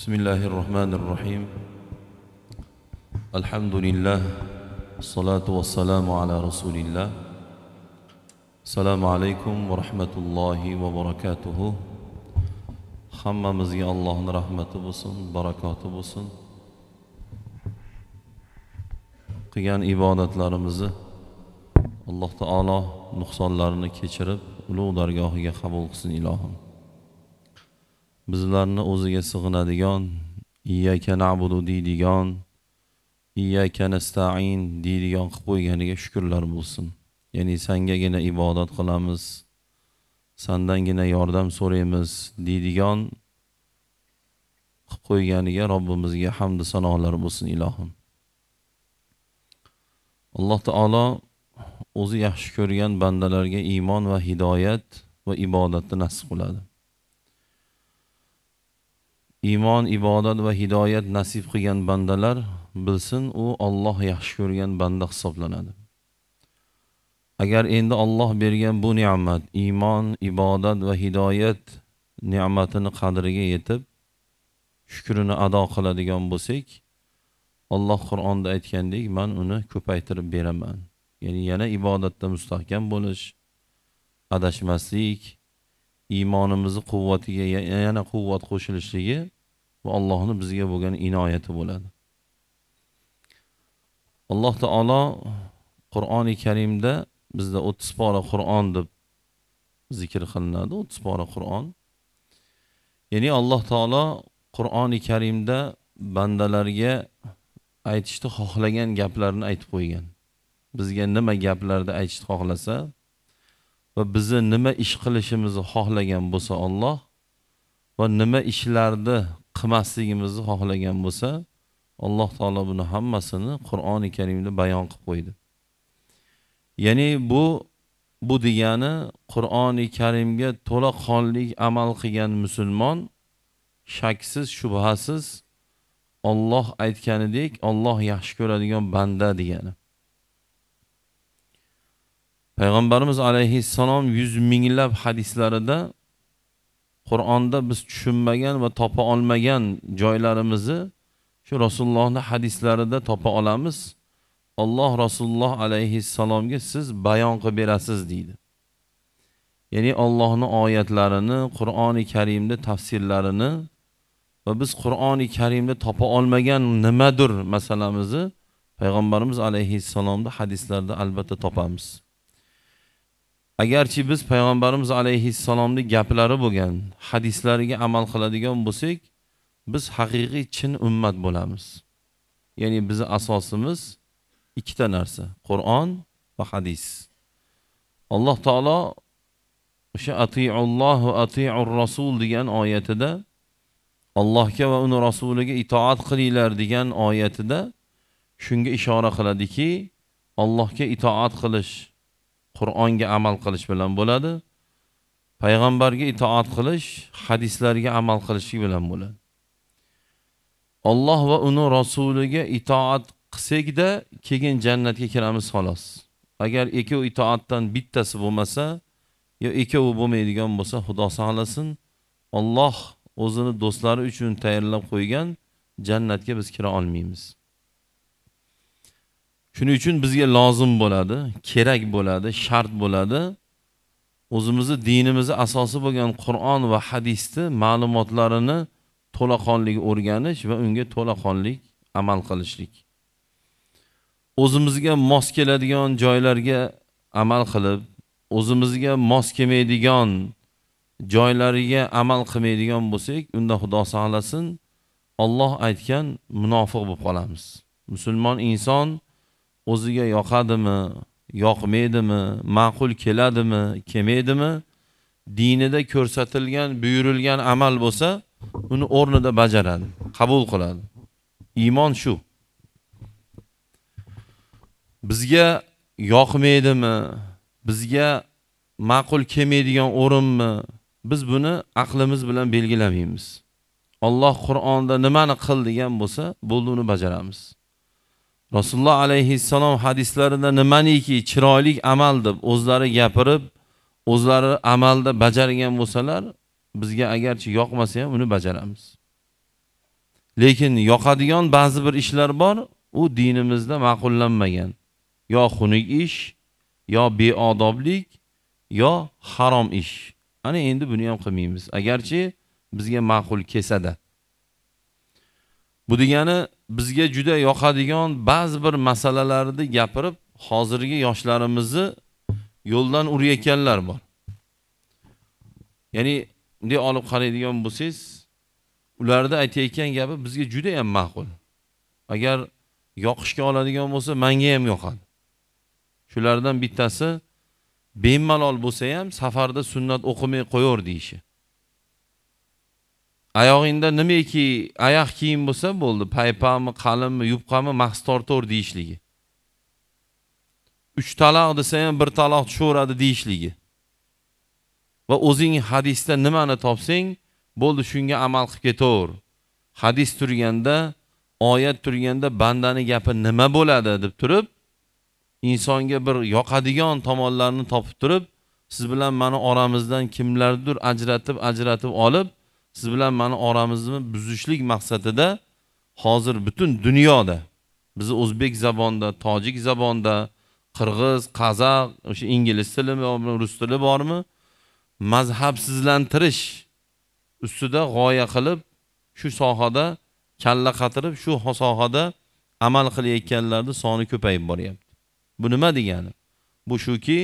بسم الله الرحمن الرحيم الحمد لله الصلاة والسلام على رسول الله السلام عليكم ورحمة الله وبركاته hammamizga allohni rahmati bo'lsin barakoti bo'lsin qilgan ibodatlarimizni alloh taolo nuqsonlarini kechirib ulug' dargohiga qabul qilsin ilohim bizlarni o'ziga sig'inadigan iyyaka na'budu deydigan iyyaka nasta'in deydigan qilib qo'yganiga shukrlar bo'lsin ya'ni sangagina ibodat qilamiz sandangina yordam so'raymiz deydigan qilib qo'yganiga robbimizga hamdu sanolar bo'lsin ilohim alloh taolo o'zi yaxshi ko'rgan bandalarga iymon va hidoyat va ibodatni nasib qiladi iymon ibodat va hidoyat nasib qilgan bandalar bilsin u Alloh yaxshi ko'rgan banda hisoblanadi agar endi Alloh bergan bu ne'mat iymon ibodat va hidoyat ne'matini qadriga yetib shukrini ado qiladigan bo'lsak Alloh Qur'onda aytgandek men uni ko'paytirib beraman ya'ni yana ibodatda mustahkam bo'lish adashmaslik iymonimizni quvvatiga yana quvvat qo'shilishligi va Allohning bizga bo'lgan inoyati bo'ladi. Alloh taolo Qur'oni Karimda bizda 30 pora Qur'on deb zikr qilinadi, 30 pora Qur'on. Ya'ni Alloh taolo Qur'oni Karimda bandalarga aytishni xohlagan gaplarni aytib qo'ygan. Bizga nima gaplarda aytishni xohlasa, va bizni nima ish qilishimizni xohlagan bo'lsa Alloh va nima ishlarni qilmasligimizni xohlagan bo'lsa alloh taolo buni hammasini qur'oni karimda bayon qilib qo'ydi ya'ni bu bu degani qur'oni karimga to'la qonli amal qilgan musulmon shaksiz shubhasiz olloh aytganidek olloh yaxshi ko'radigan banda degani payg'ambarimiz alayhissalom yuz minglab hadislarida qur'onda biz tushunmagan va topa olmagan joylarimizni shu rasulullohni hadislarida topa olamiz olloh rasululloh alayhissalomga siz bayon qilib berasiz deydi ya'ni ollohni oyatlarini qur'oni karimni tafsirlarini va biz qur'oni karimda topa olmagan nimadir masalamizni payg'ambarimiz alayhissalomni hadislarida albatta topamiz agarchi biz payg'ambarimiz alayhissalomni gaplari bo'lgan hadislariga amal qiladigan bo'lsak biz haqiqiy chin ummat bo'lamiz ya'ni bizni asosimiz ikkita narsa qur'on va hadis alloh taolo o'sha atiullohu atiur rasul degan oyatida allohga va uni rasuliga itoat qilinglar degan oyatida shunga ishora qiladiki allohga itoat qilish qur'onga amal qilish bilan bo'ladi payg'ambarga itoat qilish hadislarga amal qilishlik bilan bo'ladi olloh va uni rasuliga itoat qilsakda keyin jannatga kiramiz xolos agar ikkovi itoatdan bittasi bo'lmasa yo ikkovi bo'lmaydigan bo'lsa xudo saqlasin olloh o'zini do'stlari uchun tayyorlab qo'ygan jannatga biz kira olmaymiz shuning uchun bizga lozim bo'ladi kerak bo'ladi shart bo'ladi o'zimizni dinimizni asosi bo'lgan qur'on va hadisni ma'lumotlarini to'laqonlik o'rganish va unga to'laqonlik amal qilishlik o'zimizga mos keladigan joylarga amal qilib o'zimizga mos kelmaydigan joylariga amal qilmaydigan bo'lsak unda xudo saqlasin olloh aytgan munofiq bo'lib qolamiz musulmon inson o'ziga yoqadimi yoqmaydimi ma'qul keladimi kelmaydimi dinida ko'rsatilgan buyurilgan amal bo'lsa uni o'rnida bajaradi qabul qiladi iymon shu bizga yoqmaydimi bizga ma'qul kelmaydigan o'rinmi biz buni aqlimiz bilan belgilamaymiz olloh qur'onda nimani qil degan bo'lsa bo'ldi uni bajaramiz rasululloh alayhissalom hadislarida nimaniki chiroyli amal deb o'zlari gapirib o'zlari amalda bajargan bo'lsalar bizga agarchi yoqmasa ham uni bajaramiz lekin yoqadigan ba'zi bir ishlar bor u dinimizda ma'qullanmagan yo xunuk ish yo beodoblik yo harom ish ana endi buni ham qilmaymiz agarchi bizga ma'qul kesada bu degani bizga juda yoqadigan ba'zi bir masalalarni gapirib hozirgi yoshlarimizni yo'ldan urayotganlar bor ya'ni bunday olib qaraydigan bo'lsangiz ularni aytayotgan gapi bizga juda yam ma'qul agar yoqishga oladigan bo'lsa manga ham yoqadi shulardan bittasi bemalol bo'lsa ham safarda sunnat o'qimay qo'yaver deyishi oyog'ingda nimaki oyoq kiyim bo'lsa bo'ldi paypami qalinmi yupqami mahs tortaver deyishligi uch taloq desa ham bir taloq tushaveradi deyishligi va o'zing hadisda nimani topsang bo'ldi shunga amal qilib ketaver hadis turganda oyat turganda bandani gapi nima bo'ladi deb turib insonga bir yoqadigan tomonlarni topib turib siz bilan mani oramizdan kimlardir ajratib ajratib olib siz bilan mani oramizni buzishlik maqsadida hozir butun dunyoda bizni o'zbek zabonida tojik zabonida qirg'iz qazaq o'sha ingliz tili bormi rus tili bormi mazhabsizlantirish ustida g'oya qilib shu sohada kalla qatirib shu sohada amal qilayotganlarni soni ko'payib boryapti bu nima degani bu shuki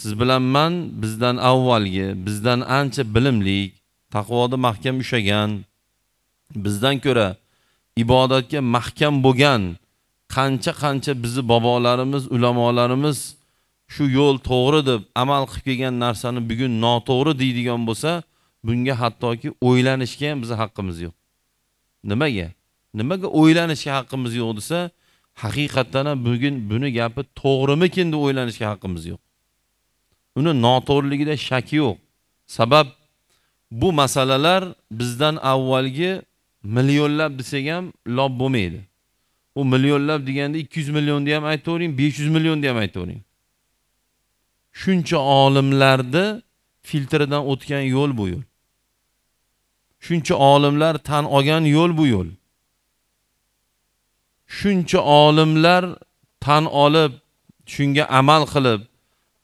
siz bilan man bizdan avvalgi bizdan ancha bilimli taqvoda mahkam ushlagan bizdan ko'ra ibodatga mahkam bo'lgan qancha qancha bizni bobolarimiz ulamolarimiz shu yo'l to'g'ri deb amal qilib kelgan narsani bugun noto'g'ri deydigan bo'lsa bunga hattoki o'ylanishga ham bizni haqqimiz yo'q nimaga nimaga o'ylanishga haqqimiz yo'q desa haqiqatdan ham bugun buni gapi to'g'rimikin deb o'ylanishga haqqimiz yo'q uni noto'g'riligida shak yo'q sabab bu masalalar bizdan avvalgi millionlab desak ham lob bo'lmaydi u millionlab deganda 200 millionni ham aytavering 500 millionni ham aytavering shuncha olimlarni filtridan o'tgan yo'l bu yo'l shuncha olimlar tan olgan yo'l bu yo'l shuncha olimlar tan olib shunga amal qilib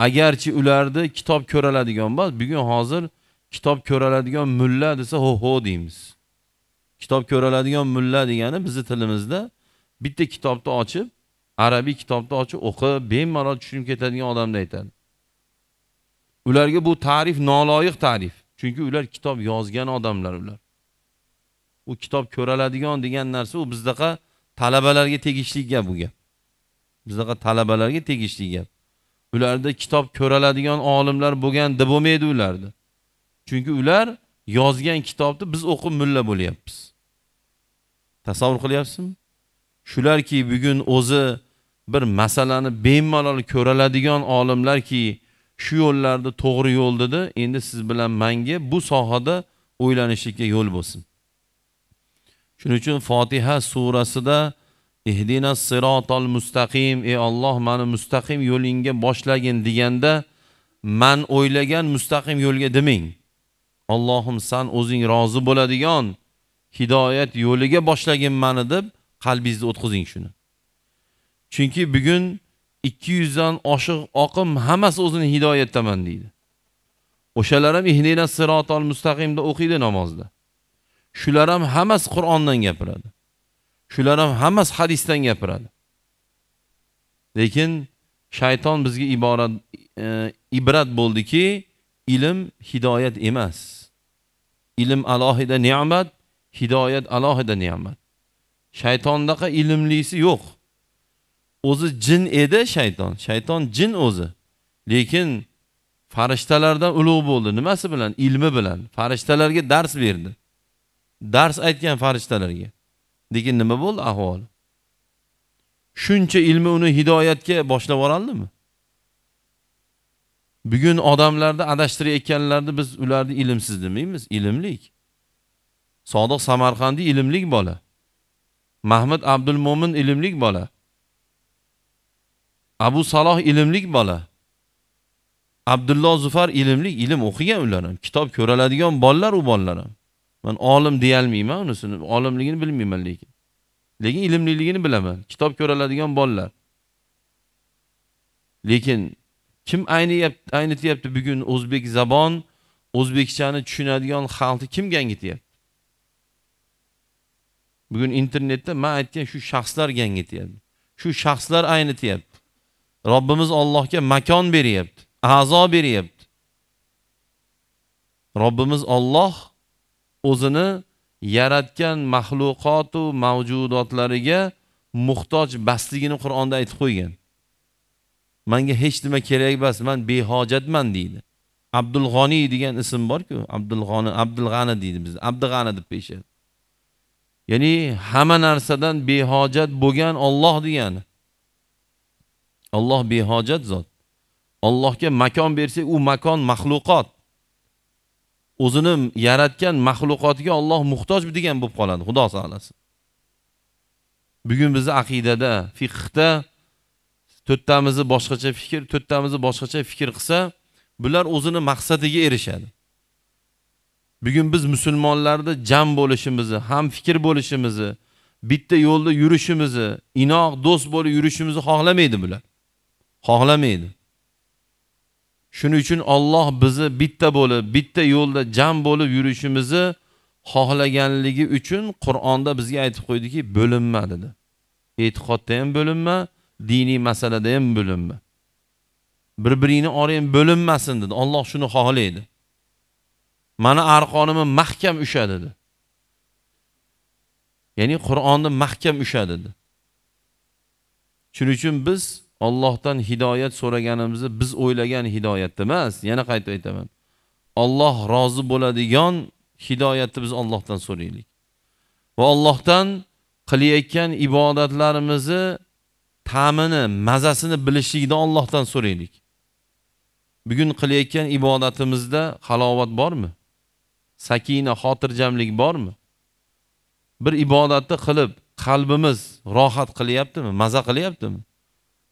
agarchi ularni kitob ko'raladigan bo'lsa bugun hozir kitob ko'raladigan mulla desa ho ho deymiz kitob ko'raladigan mulla degani bizni tilimizda bitta kitobni ochib arabiy kitobni ochib o'qib bemalol tushunib ketadigan odamni aytadi ularga bu ta'rif noloyiq ta'rif chunki ular kitob yozgan odamlar ular u kitob ko'raladigan degan narsa u bizdaqa talabalarga tegishli gap bu gap bizdaqa talabalarga tegishli gap ularda kitob ko'raladigan olimlar bo'lgan deb bo'lmaydi ularni Chunki ular yozgan kitobni biz o'qib mulla bo'lyapmiz. Tasavvur qilyapsizmi? Shularki bugun o'zi bir masalani bemalol ko'raladigan olimlarki shu yo'llarni to'g'ri yo'l dedi, endi siz bilan menga bu sohada o'ylanishlikka yo'l bo'lsin. Shuning uchun Fotiha surasida Ihdina sirotol mustaqim, ey Alloh meni mustaqim yo'lingga boshlagin deganda man o'ylagan mustaqim yo'lga deming. Allohim san o'zing rozi bo'ladigan hidoyat yo'liga boshlagin meni deb qalbingizda o'tkazing shuni. Chunki bugun 200 dan oshiq oqim hammasi o'zini hidoyatdaman deydi. O'shalar ham ihdina sirotol mustaqimda o'qiydi namozda. Shular ham hammasi Qur'ondan gapiradi. Shular ham hammasi hadisdan gapiradi. Lekin shayton bizga iborat e, ibrat bo'ldiki, ilm hidoyat emas. ilm alohida ne'mat hidoyat alohida ne'mat shaytondaqa ilmlisi yo'q o'zi jin edi shayton shayton jin o'zi lekin farishtalardan ulug' bo'ldi nimasi bilan ilmi bilan farishtalarga dars berdi dars aytgan farishtalarga lekin nima bo'ldi ahvoli shuncha ilmi uni hidoyatga boshlab yuboraldimi bugun odamlarni adashtirayotganlarni biz ularni ilmsiz demaymiz ilmlik sodiq samarqandiy ilmlik bola mahmud abdul mo'min ilmlik bola abu saloh ilmlik bola abdullo zufar ilmlik ilm o'qigan ular ham kitob ko'raladigan bolalar u bolalar ham man olim deyolmayman unisini olimligini bilmayman lekin lekin ilmliligini bilaman kitob ko'raladigan bolalar lekin kim aynityapti aynityapti bugun o'zbek zabon o'zbekchani tushunadigan xalqni kim gangityapti bugun internetda man aytgan shu shaxslar gangityapti shu shaxslar aynityapti robbimiz allohga makon beryapti a'zo beryapti robbimiz olloh o'zini yaratgan maxluqotu mavjudotlariga muhtoj basligini qur'onda aytib qo'ygan manga hech nima kerak emas man behojatman deydi abdulg'oniy degan ism borku abdulg'oni abdulg'ani deydi biz abdug'ani deb deyishadi ya'ni hamma narsadan behojat bo'lgan Alloh degani Alloh behojat zot Allohga makon bersak u makon maxluqot o'zini yaratgan maxluqotiga Alloh muhtoj degan bo'lib qoladi xudo saqlasin bugun bizni aqidada fiqhda to'rttamizni boshqacha fikr to'rttamizni boshqacha fikr qilsa bular o'zini maqsadiga erishadi bugun biz musulmonlarda jam bo'lishimizni ham fikr bo'lishimizni bitta yo'lda yurishimizni inoq do'st bo'lib yurishimizni xohlamaydi bular xohlamaydi shuning uchun Alloh bizni bitta bo'lib bitta yo'lda jam bo'lib yurishimizni xohlaganligi uchun Qur'onda bizga aytib qo'ydiki bo'linma dedi e'tiqodda ham bo'linma diniy masalada ham bo'linma bir biringni orang bo'linmasin dedi Alloh shuni xohlaydi mani arqonimni mahkam usha dedi ya'ni qur'onni mahkam usha dedi shuning uchun biz Allohdan hidoyat so'raganimizni biz o'ylagan hidoyatda emas yana qayta aytaman Alloh rozi bo'ladigan hidoyatni biz Allohdan so'raylik va Allohdan qilayotgan ibodatlarimizni ta'mini mazasini bilishlikni Allohdan so'raylik bugun qilayotgan ibodatimizda halovat bormi sakina xotirjamlik bormi bir ibodatni qilib qalbimiz rohat qilyaptimi maza qilyaptimi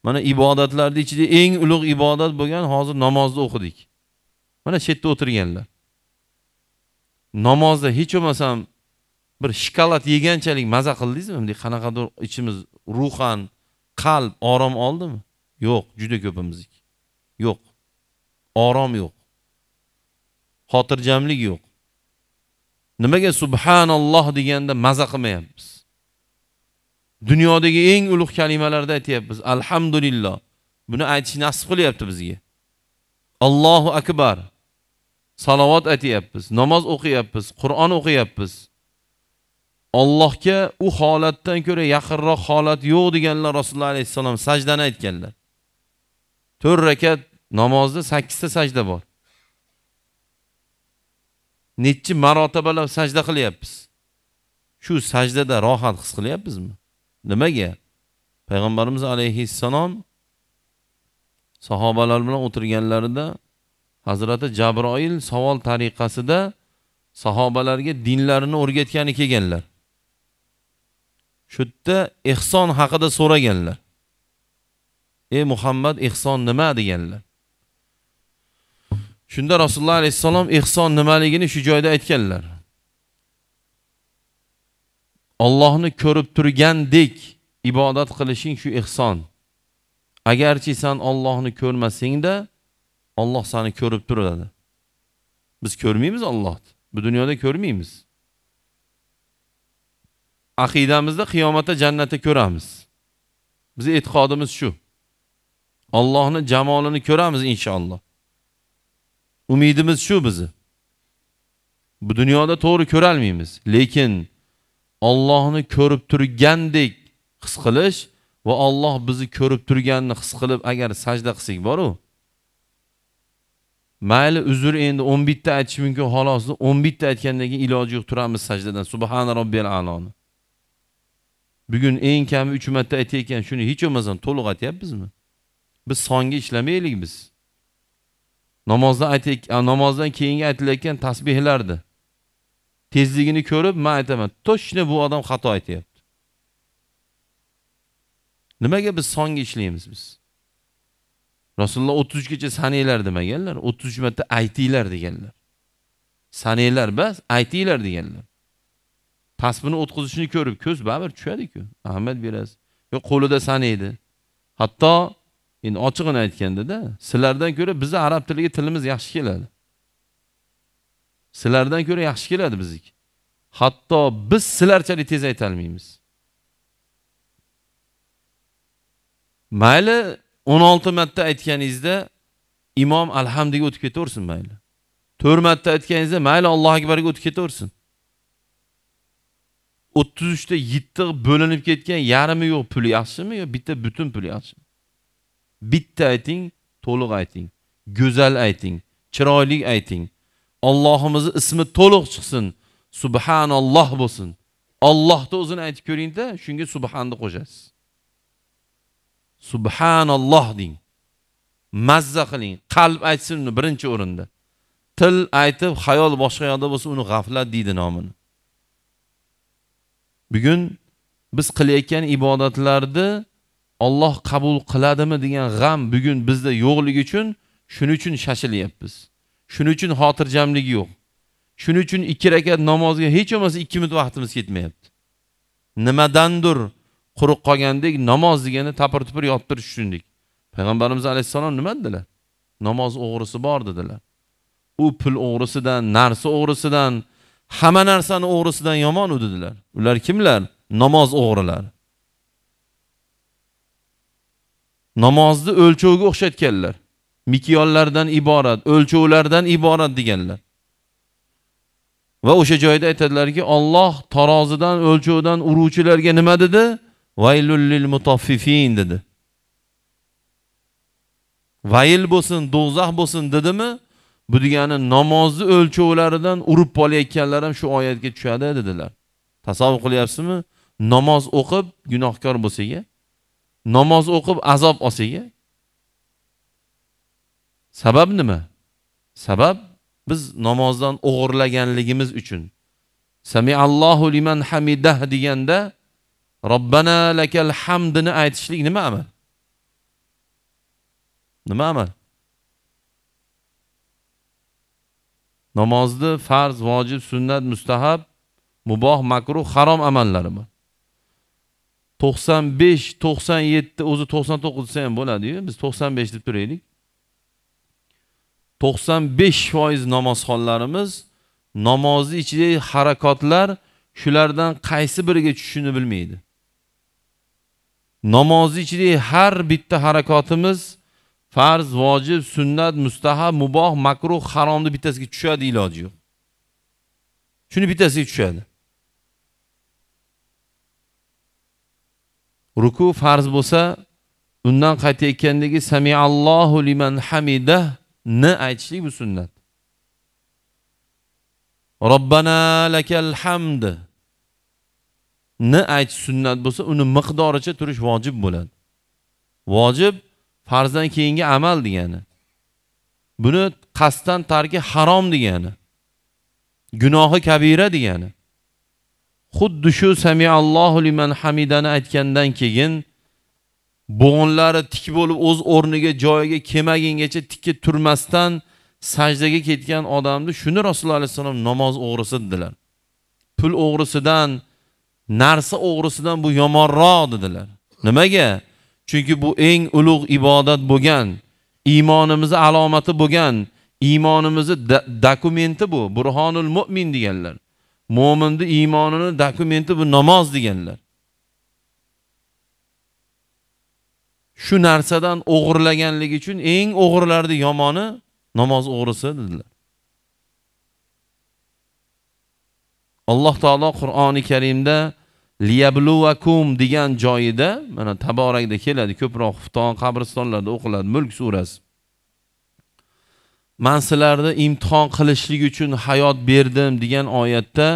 mana ibodatlarni ichida eng ulug' ibodat bo'lgan hozir namozni o'qidik mana shu yerda o'tirganlar namozda hech bo'lmasam bir shokolad yeganchalik maza qildingizmi bunday qanaqadir ichimiz ruhan qalb orom oldimi yo'q juda ko'pimizik yo'q orom yo'q xotirjamlik yo'q nimaga subhanalloh deganda maza qilmayapmiz dunyodagi eng ulug' kalimalarni aytyapmiz alhamdulillah buni aytish nasib qilyapti bizga allohu akbar salovat aytyapmiz namoz o'qiyapmiz qur'on o'qiyapmiz Allohga u holatdan ko'ra yaqinroq holat yo'q deganlar Rasululloh alayhissalom sajdani aytganlar. 4 rakat namozda 8 ta sajda bor. Nechi marotabalab sajda qilyapmiz? Shu sajdada rohat his qilyapmizmi? Nimaga? Payg'ambarimiz alayhissalom sahobalar bilan o'tirganlarida Hazrati Jabroil savol tariqasida sahobalarga dinlarini o'rgatgani kelganlar. shu yerda ehson haqida so'raganlar ey muhammad ehson nima deganlar shunda rasululloh alayhissalom ehson nimaligini shu joyda aytganlar ollohni ko'rib turgandek ibodat qilishing shu ehson agarchi san ollohni ko'rmasangda olloh seni ko'rib turadi biz ko'rmaymiz ollohni bu dunyoda ko'rmaymiz aqidamizda qiyomatda jannatni ko'ramiz bizni e'tiqodimiz shu Allohni jamolini ko'ramiz inshaalloh umidimiz shu bizni bu dunyoda to'g'ri ko'rolmaymiz lekin Allohni ko'rib turgandek his qilish va Alloh bizni ko'rib turganini his qilib agar sajda qilsak bor mayli uzr endi 11 ta aytish mumkin xolos 11 ta aytgandan keyin iloji yo'q turamiz sajdadan subhana robbiyal aloni bugun eng kami 3 marta aytayotgan shuni hech bo'lmasam to'liq aytyapmizmi biz songa ishlamaylik biz namozdan aytayk namozdan keyingi aytilayotgan tasbehlarni tezligini ko'rib man aytaman точно bu odam xato aytyapti nimaga biz songa ishlaymiz biz rasululloh o'ttiz uchgacha sananglar demaganlar o'ttiz uch marta aytinglar deganlar sananglar bas aytinglar deganlar tasbini o'tkazishini ko'rib ko'z baribir tushadiku ahmad berasiz yo qo'lida sanaydi hatto endi ochig'ini aytgandada sizlardan ko'ra bizni arab tiliga tilimiz yaxshi keladi sizlardan ko'ra yaxshi keladi bizniki hatto biz sizlarchalik tez aytolmaymiz mayli o'n olti marta aytganingizda imom alhamdiga o'tib ketaversin mayli to'rt marta aytganingizda mayli allohu akbarga o'tib ketaversin o'ttizta yittiq bo'linib ketgan yarmi yo'q pul yaxshimi yo bitta butun pul yaxshimi bitta ayting to'liq ayting go'zal ayting chiroyli ayting ollohimizni ismi to'liq chiqsin subhanalloh bo'lsin Allohni o'zini aytib ko'ringda shunga subhanni qo'shasiz subhanalloh deng mazza qiling qalb aytsin uni birinchi o'rinda til aytib xayol boshqa yoqda bo'lsa uni g'aflat deydi nomini bugun biz qilayotgan ibodatlarni Alloh qabul qiladimi degan g'am bugun bizda yo'qligi uchun shuning uchun shashilyapmiz. Shuning uchun xotirjamlik yo'q. Shuning uchun 2 rakat namozga hech bo'lmasa 2 minut vaqtimiz ketmayapti. Nimadandir quruq qolgandek namoz deganda tapir-tupir yotib turish tushundik. Payg'ambarimiz alayhissalom nima dedilar? Namoz o'g'risi bor dedilar. U pul o'g'risidan, narsa o'g'risidan, hamma narsani o'g'risidan yomon u dedilar ular kimlar namoz o'g'rilari namozni o'lchovga o'xshatganlar mikyollardan iborat o'lchovlardan iborat deganlar va o'sha joyda aytadilarki Alloh tarozidan o'lchovdan uruvchilarga nima dedi vaylullil mutoffifin dedi vayil bo'lsin do'zax bo'lsin dedimi bu degani namozni o'lchovlaridan urib olayotganlar ham shu oyatga tushadi dedilar tasavvur qilyapsizmi namoz o'qib gunohkor bo'lsaga namoz o'qib azob olsaga sabab nima sabab biz namozdan o'g'irlaganligimiz uchun samiallohu liman hamidah deganda robbana lakal hamdini aytishlik nima amal nima amal namozni farz vojib sunnat mustahab muboh makruh harom amallari bor to'qson besh to'qson yetti o'zi to'qson to'qqiz desa ham bo'ladiyu biz to'qson besh deb turaylik to'qson besh foiz namozxonlarimiz namozni ichidagi harakatlar shulardan qaysi biriga tushishini bilmaydi namozni ichidagi har bitta harakatimiz farz vojib sunnat mustahab muboh makruh haromni bittasiga tushadi iloji yo'q shuni bittasiga tushadi ruku farz bo'lsa undan qaytayotgandagi allohu liman hamida ni aytishlik bu sunnat robbana lakal hamd ni aytish sunnat bo'lsa uni miqdoricha turish vojib bo'ladi vojib farzdan keyingi amal degani buni qasddan tarki harom degani gunohi kabira degani xuddi shu samiallohu liman hamidani aytgandan keyin bo'g'inlari tik bo'lib o'z o'rniga joyiga kelmagungacha tikka turmasdan sajdaga ketgan odamni shuni rasululloh alayhissalom namoz o'g'risi dedilar pul o'g'risidan narsa o'g'risidan bu yomonroq dedilar nimaga chunki bu eng ulug' ibodat bo'lgan iymonimizni alomati bo'lgan iymonimizni dokumenti bu burhonul mo'min deganlar mo'minni iymonini dokumenti bu namoz deganlar shu narsadan o'g'irlaganligi uchun eng o'g'rilarni yomoni namoz o'g'risi dedilar alloh taolo qur'oni karimda liyabluvakum degan joyida mana taborakda keladi ko'proq xufton qabristonlarda o'qiladi mulk surasi man sizlarni imtihon qilishlik uchun hayot berdim degan oyatda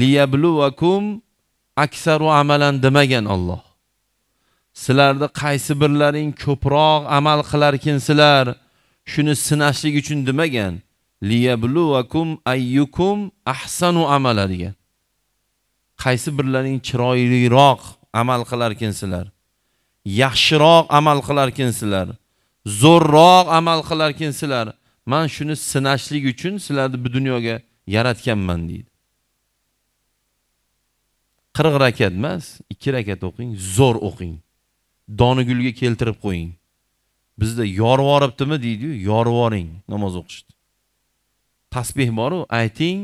liyabluvakum aksaru amalan demagan Alloh sizlarni qaysi birlaring ko'proq amal qilarkinsizlar shuni sinashlik uchun demagan liyabluvakum ayyukum ahsanu amala degan qaysi birlaring chiroyliroq amal qilarkinsizlar yaxshiroq amal qilarkinsizlar zo'rroq amal qilarkinsizlar man shuni sinashlik uchun sizlarni bu dunyoga yaratganman deydi qirq rakat emas ikki rakat o'qing zo'r o'qing donigulga keltirib qo'ying bizda yorib yuboribdimi deydiyu yorib yuboring namoz o'qishni tasbeh boru ayting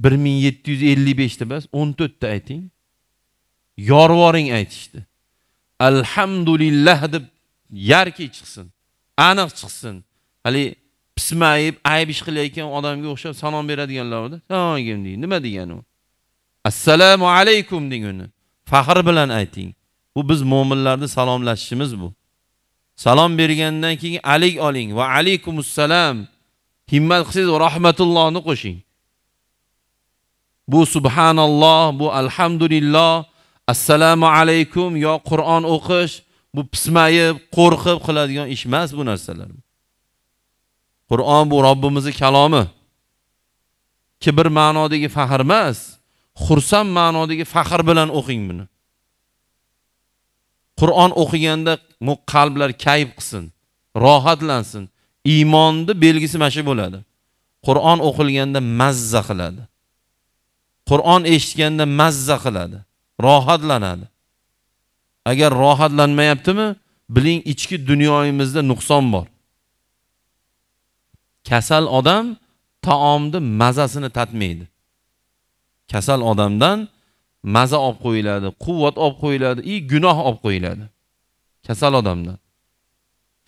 bir ming yetti yuz ellik beshda emas o'n to'rtta ayting yorvoring yuboring aytishdi alhamdulillah deb yarki chiqsin aniq chiqsin haligi pismayib ayb ish qilayotgan odamga o'xshab salom beradiganlar borda salom alaykum deng nima degani u assalomu alaykum deng uni faxr bilan ayting bu biz mo'minlarni salomlashishimiz bu salom bergandan keyin alik oling va alaykum assalom himmat qilsangiz rahmatullohni qo'shing bu subhanalloh bu alhamdulillah assalomu alaykum yo qur'on o'qish bu pismayib qo'rqib qiladigan ish emas bu narsalar qur'on bu robbimizni kalomi kibr ma'nodagi faxr emas xursand ma'nodagi faxr bilan o'qing buni qur'on o'qiganda qalblar kayf qilsin rohatlansin iymonni belgisi mana shu bo'ladi qur'on o'qilganda mazza qiladi Qur'on eshitganda mazza qiladi, rohatlanadi. Agar rohatlanmayaptimi, biling ichki dunyoyimizda nuqson bor. Kasal odam taomni mazasini tatmaydi. Kasal odamdan maza olib qo'yiladi, quvvat olib qo'yiladi, и gunoh olib qo'yiladi. Kasal odamdan.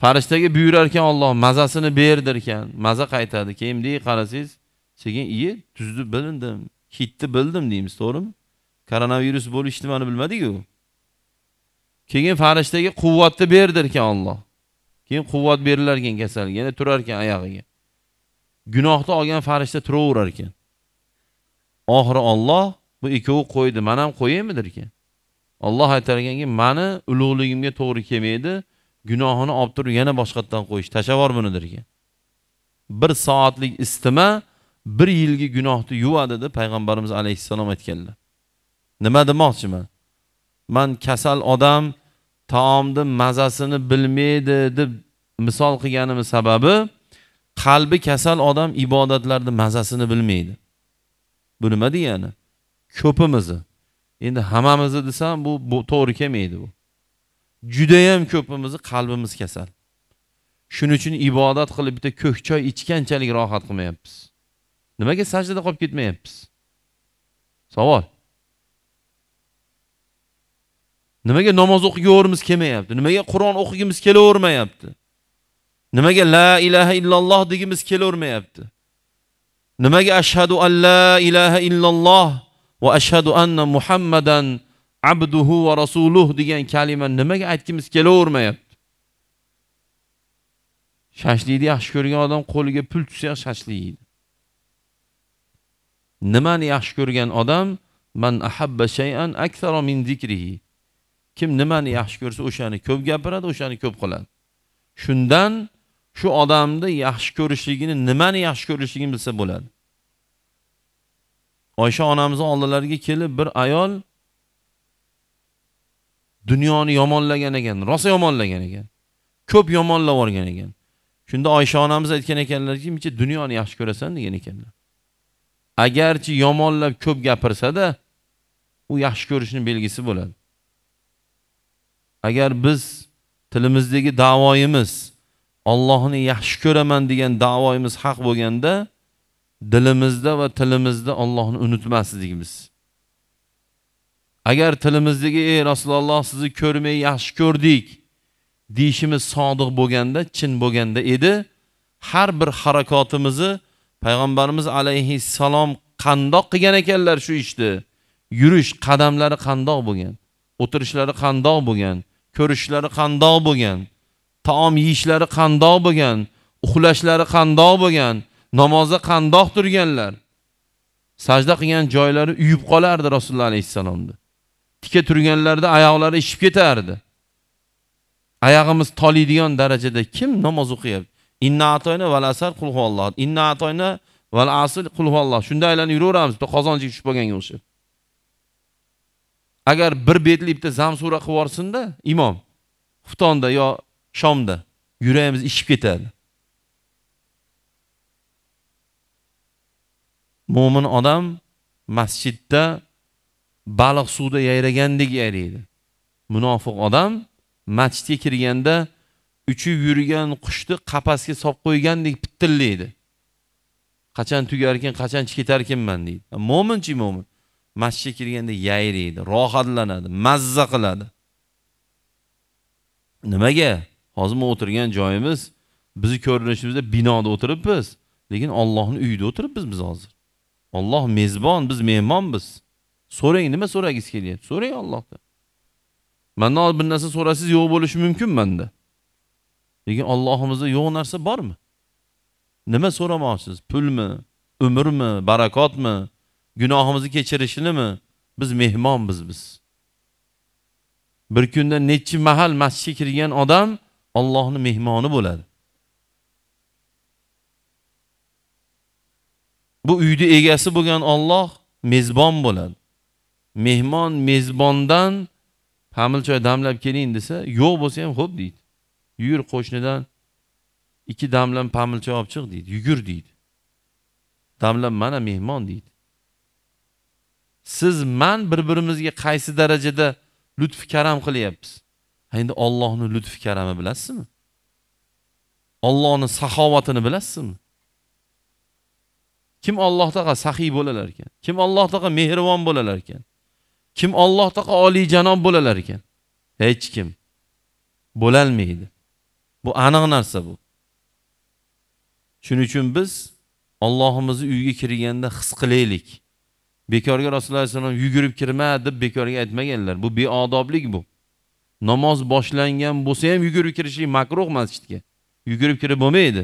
Farishtaga buyurar ekan Alloh mazasini berdirkan maza qaytadi. Keyin bunday qarasangiz, sekin iyi tuzni bilindim. hitni bildim deymiz to'g'rimi koronavirus bo'lish nimani bilmadiku keyin farishtaga quvvatni berdi ekan olloh keyin quvvat berilar ekan kasalga yana turar ekan oyog'iga gunohni olgan farishta turaverar ekan oxiri olloh bu ikkovi qo'ydi man ham qo'yaymidir ekan olloh aytar ekanki mani ulug'ligimga to'g'ri kelmaydi gunohini olib turib yana boshqatdan qo'yish tashlab yubor buni derkan bir soatlik istima bir yilgi gunohni yuvadi deb payg'ambarimiz alayhissalom aytganlar nima demoqchiman man kasal odam taomni mazasini bilmaydi deb misol qilganim sababi qalbi kasal odam ibodatlarni mazasini bilmaydi bu nima degani ko'pimizni endi hammamizni desam bu, bu to'g'ri kelmaydi bu judayam ko'pimizni qalbimiz kasal shuning uchun ibodat qilib bitta ko'k choy ichganchalik rohat qilmayapmiz Nimaga sajdada qolib ketmayapmiz? Savol. Nimaga namoz o'qigaverimiz kelmayapti? Nimaga Qur'on o'qigimiz kelavermayapti? Nimaga la ilaha illalloh degimiz kelavermayapti? Nimaga ashhadu an la ilaha illalloh va ashhadu anna Muhammadan abduhu va rasuluh degan kalima nimaga aytgimiz kelavermayapti? Shashlikni yaxshi ko'rgan odam qo'liga pul tushsa shashlik yeydi. nimani yaxshi ko'rgan odam man ahabba shay'an aksaro min zikrihi kim nimani yaxshi ko'rsa o'shani ko'p gapiradi o'shani ko'p qiladi shundan shu odamni yaxshi ko'rishligini nimani yaxshi ko'rishligini bilsa bo'ladi oysha onamizni oldilariga kelib bir ayol dunyoni yomonlagan ekan rosa yomonlagan ekan ko'p yomonlab yuborgan ekan shunda oysha onamiz aytgan ekanlarki dunyoni yaxshi ko'rasan degan ekanlar agarchi yomonlab ko'p gapirsada u yaxshi ko'rishning belgisi bo'ladi. Agar biz tilimizdagi da'voyimiz Allohni yaxshi ko'raman degan da'voyimiz haq bo'lganda, dilimizda va tilimizda Allohni unutmasligimiz. Agar tilimizdagi ey Rasululloh sizni ko'rmay yaxshi ko'rdik deyishimiz sodiq bo'lganda, chin bo'lganda edi, har bir harakatimizni payg'ambarimiz alayhissalom qandoq qilgan ekanlar shu ishni işte. yurish qadamlari qandoq bo'lgan o'tirishlari qandoq bo'lgan ko'rishlari qandoq bo'lgan taom yeyishlari qandoq bo'lgan uxlashlari qandoq bo'lgan namozda qandoq turganlar sajda qilgan joylari uyib qolardi rasululloh alayhissalomni tika turganlarida oyoqlari ishib ketardi oyog'imiz toliydigan darajada kim namoz o'qiyapti Inna atoyna val asar qul Inna atoyna val asr qul huvalloh. Shunda aylanib yuraveramiz, bitta qozonchiga tushib qolganga o'xshab. Agar bir betli bitta zam sura qilib yuborsinda, imom xuftonda yo shomda yuragimiz ishib ketadi. Mo'min odam masjidda baliq suvda yayragandek yayraydi. Munofiq odam masjidga kirganda uchib yurgan qushni qafasga solib qo'ygandek pitillaydi qachon ekan qachon ekanman deydi mo'minchi mo'min masjidga kirganda yayraydi rohatlanadi mazza qiladi nimaga hozir mana o'tirgan joyimiz bizni ko'rinishimizda binoda o'tiribmiz lekin ollohni uyida o'tiribmiz biz hozir olloh mezbon biz mehmonmiz so'rang nima so'ragingiz kelyapti so'rang ollohdan mandan bir narsa so'rasangiz yo'q bo'lishi mumkin manda lekin ollohimizda yo'q narsa bormi nima so'ramoqchisiz pulmi umrmi barakotmi gunohimizni kechirishinimi biz mehmonmiz biz bir kunda nechi mahal masjidga kirgan odam Allohning mehmoni bo'ladi bu uyni egasi bo'lgan Alloh mezbon bo'ladi mehmon mezbondan pamil choy damlab keling desa yo'q bo'lsa ham xo'p deydi yur qo'shnidan ikki damlam pamilcha olib chiq deydi yugur deydi damlam mana mehmon deydi siz man bir birimizga qaysi darajada lutf karam qilyapmiz endi ollohni lutf karami bilasizmi ollohni saxovatini bilasizmi kim olloh taqa saxiy bo'lalar ekan kim olloh taqa mehribon bo'lalar ekan kim olloh taqa oliyjanob bo'lalar ekan hech kim bo'lolmaydi bu aniq narsa bu shuning uchun biz ollohimizni uyiga kirganda his qilaylik bekorga rasululloh vasallam yugurib kirma deb bekorga aytmaganlar bu beodoblik bu namoz boshlangan bo'lsa ham yugurib kirishlik makruh masjidga yugurib kirib bo'lmaydi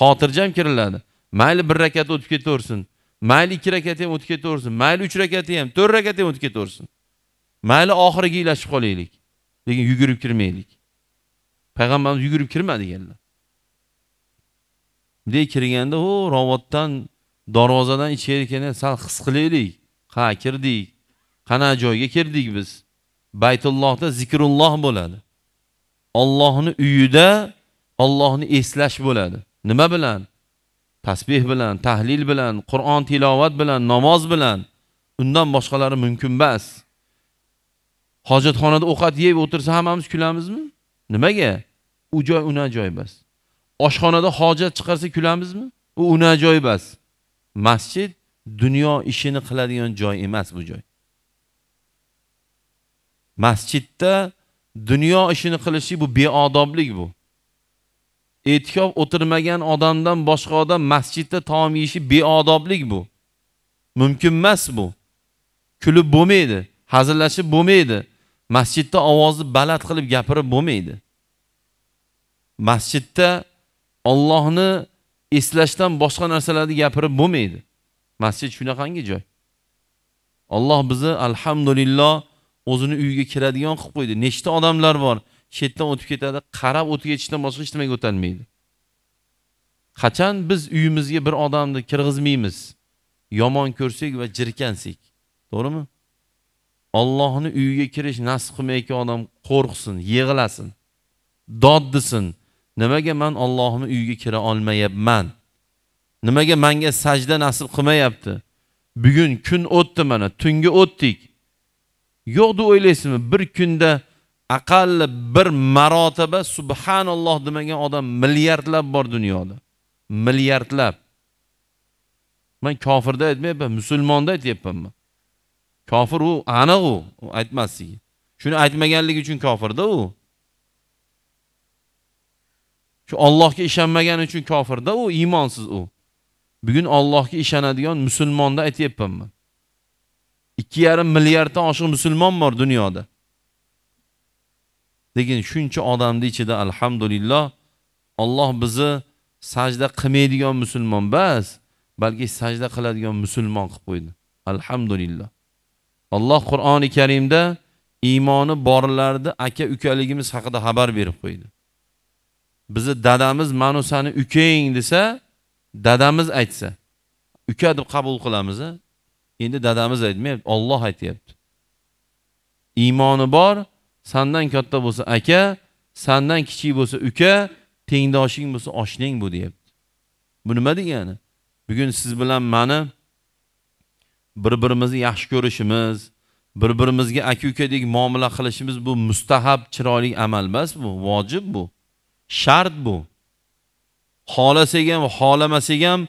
xotirjam kiriladi mayli bir rakat o'tib ketaversin mayli ikki rakati ham o'tib ketaversin mayli uch rakati ham to'rt rakati ham o'tib ketaversin mayli oxiriga ilashib qolaylik lekin yugurib kirmaylik payg'ambarimiz yugurib kirmadi deganlar bunday kirganda o ravotdan darvozadan ichkari kirganda sal his qilaylik ha kirdik qanaqa joyga kirdik biz baytullohda zikrulloh bo'ladi ollohni uyida ollohni eslash bo'ladi nima bilan tasbeh bilan tahlil bilan qur'on tilovat bilan namoz bilan undan boshqalari mumkin emas hojatxonada ovqat yeb o'tirsa hammamiz kulamizmi nimaga u joy uni joy emas oshxonada hojat chiqarsa kulamizmi u uni joy emas masjid dunyo ishini qiladigan joy emas bu joy masjidda dunyo ishini qilishlik bu beodoblik bu e'tikof o'tirmagan odamdan boshqa odam masjidda taom yeyishi beodoblik bu mumkin emas bu kulib bo'lmaydi hazillashib bo'lmaydi masjidda ovozni baland qilib gapirib bo'lmaydi masjidda Allohni eslashdan boshqa narsalarni gapirib bo'lmaydi. Masjid shunaqangi joy. Alloh bizni alhamdulillah o'zini uyiga kiradigan qilib qo'ydi. Nechta odamlar bor, chetdan o'tib ketadi, qarab o'tib ketishdan boshqa hech nimaga o'tolmaydi Qachon biz uyimizga bir odamni kirgizmaymiz, yomon ko'rsak va jirkansak, to'g'rimi? ollohni uyiga kirish nasib qilmayotgan odam qo'rqsin, yig'lasin, dod desin, nimaga man ollohni uyiga kira olmayapman? Nimaga menga sajda nasib qilmayapti? Bugun kun o'tdi mana, tunga o'tdik. Yo'q deb o'ylaysizmi? Bir kunda aqalli bir marotaba subhanalloh demagan odam milliardlab bor dunyoda. Milliardlab. Men kofirda aytmayapman, musulmonda aytyapman. Kofir u aniq u, aytmasligi. Shuni aytmaganligi uchun kofirda u. shu Allohga ishonmagani uchun kofirda u iymonsiz u bugun Allohga ishonadigan musulmonda aytyapmanmi men 2,5 milliarddan oshiq musulmon bor dunyoda lekin shuncha odamni ichida alhamdulillah Alloh bizni sajda qilmaydigan musulmon emas balki sajda qiladigan musulmon qilib qo'ydi alhamdulillah Alloh Qur'oni Karimda iymoni borlarni aka ukaligimiz haqida xabar berib qo'ydi bizni dadamiz sani ukang desa dadamiz aytsa uka deb qabul qilamiz endi dadamiz aytmayapti olloh aytyapti iymoni bor sandan katta bo'lsa aka sandan kichik bo'lsa uka tengdoshing bo'lsa oshnang bu deyapti bu nima degani bugun siz bilan mani bir birimizni yaxshi ko'rishimiz bir birimizga aka ukadek muomala qilishimiz bu mustahab chiroyli amal emas bu vojib bu shart bu xohlasak ham xohlamasak ham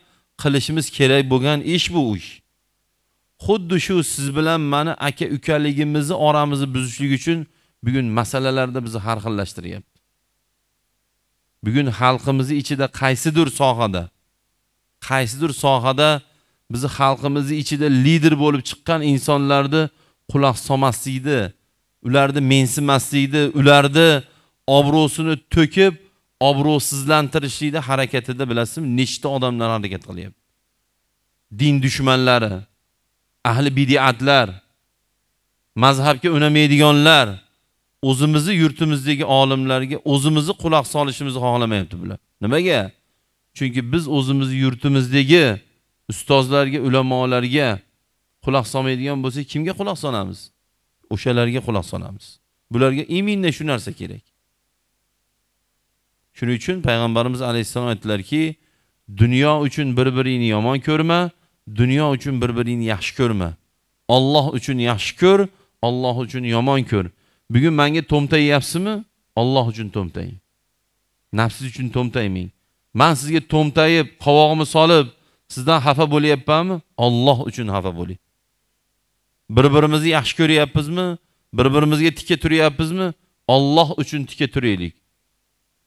qilishimiz kerak bo'lgan ish bu ish xuddi shu siz bilan mani aka ukaligimizni oramizni buzishlik uchun bugun masalalarda bizni har xillashtiryapti bugun xalqimizni ichida qaysidir sohada qaysidir sohada bizni xalqimizni ichida lider bo'lib chiqqan insonlarni quloq solmaslikni ularni mensimaslikni ularni obro'sini to'kib obro'sizlantirishlikni harakatida bilasizmi nechta odamlar harakat qilyapti din dushmanlari ahli bidiatlar mazhabga unamaydiganlar o'zimizni yurtimizdagi olimlarga o'zimizni quloq solishimizni xohlamayapti bular nimaga chunki biz o'zimizni yurtimizdagi ustozlarga ulamolarga quloq solmaydigan bo'lsak kimga quloq solamiz o'shalarga quloq solamiz bularga именно shu narsa kerak Shuning uchun payg'ambarimiz alayhissalom aytdilarki, dunyo uchun bir-biringni yomon ko'rma, dunyo uchun bir-biringni yaxshi ko'rma. Alloh uchun yaxshi ko'r, Alloh uchun yomon ko'r. Bugun menga to'mtayyapsizmi? Alloh uchun to'mtaying. Nafsiz uchun to'mtaymang. Men sizga to'mtayib, qovog'imni solib, sizdan xafa bo'lyapmanmi? Alloh uchun xafa bo'ling. Bir-birimizni yaxshi ko'ryapmizmi? Bir-birimizga tikka turyapmizmi? Alloh uchun tikka turaylik.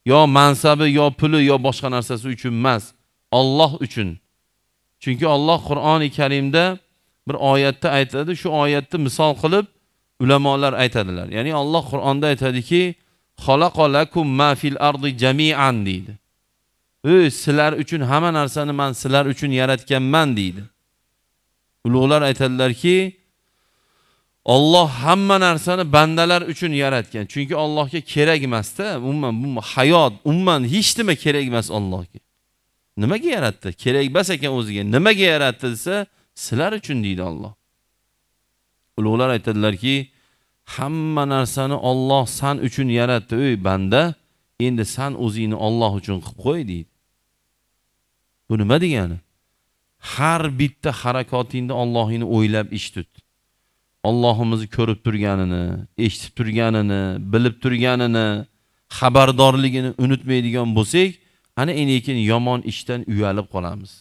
yo mansabi yo puli yo boshqa narsasi uchun emas Alloh uchun chunki Alloh Qur'oni Karimda bir oyatda aytadi shu oyatni misol qilib ulamolar aytadilar ya'ni Alloh Qur'onda aytadiki ma fil ardi jami'an deydi ey sizlar uchun hamma narsani man sizlar uchun yaratganman deydi ulug'lar aytadilarki Alloh hamma narsani bandalar uchun yaratgan. Chunki Allohga kerak emas-da, umuman bu hayot, umuman hech nima kerak emas Allohga. Nimaga yaratdi? Kerak emas ekan o'ziga. Nimaga yaratdi desa, sizlar uchun deydi Alloh. Ulug'lar aytadilarki, hamma narsani Alloh san uchun yaratdi, ey banda, endi san o'zingni Alloh uchun qilib qo'y deydi. Bu nima degani? Har bitta harakatingda Allohingni o'ylab ish tut. Allohimizni ko'rib turganini, eshitib turganini, bilib turganini, xabardorligini unutmaydigan bo'lsak, ana enekin yomon ishdan uyalib qolamiz.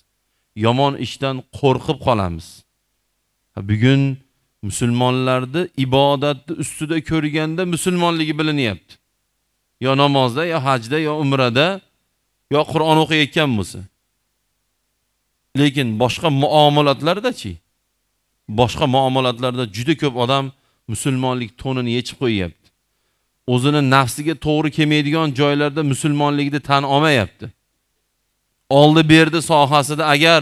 Yomon ishdan qo'rqib qolamiz. Bugun musulmonlarni ibodatni ustida ko'rganda musulmonligi bilinyapti. Yo namozda, yo hajda, yo umrada, yo Qur'on o'qiyotgan bo'lsa. Lekin boshqa muomalatlarda boshqa muomalatlarda juda ko'p odam musulmonlik to'nini yechib qo'yyapti o'zini nafsiga to'g'ri kelmaydigan joylarda musulmonlikni tan olmayapti oldi berdi sohasida agar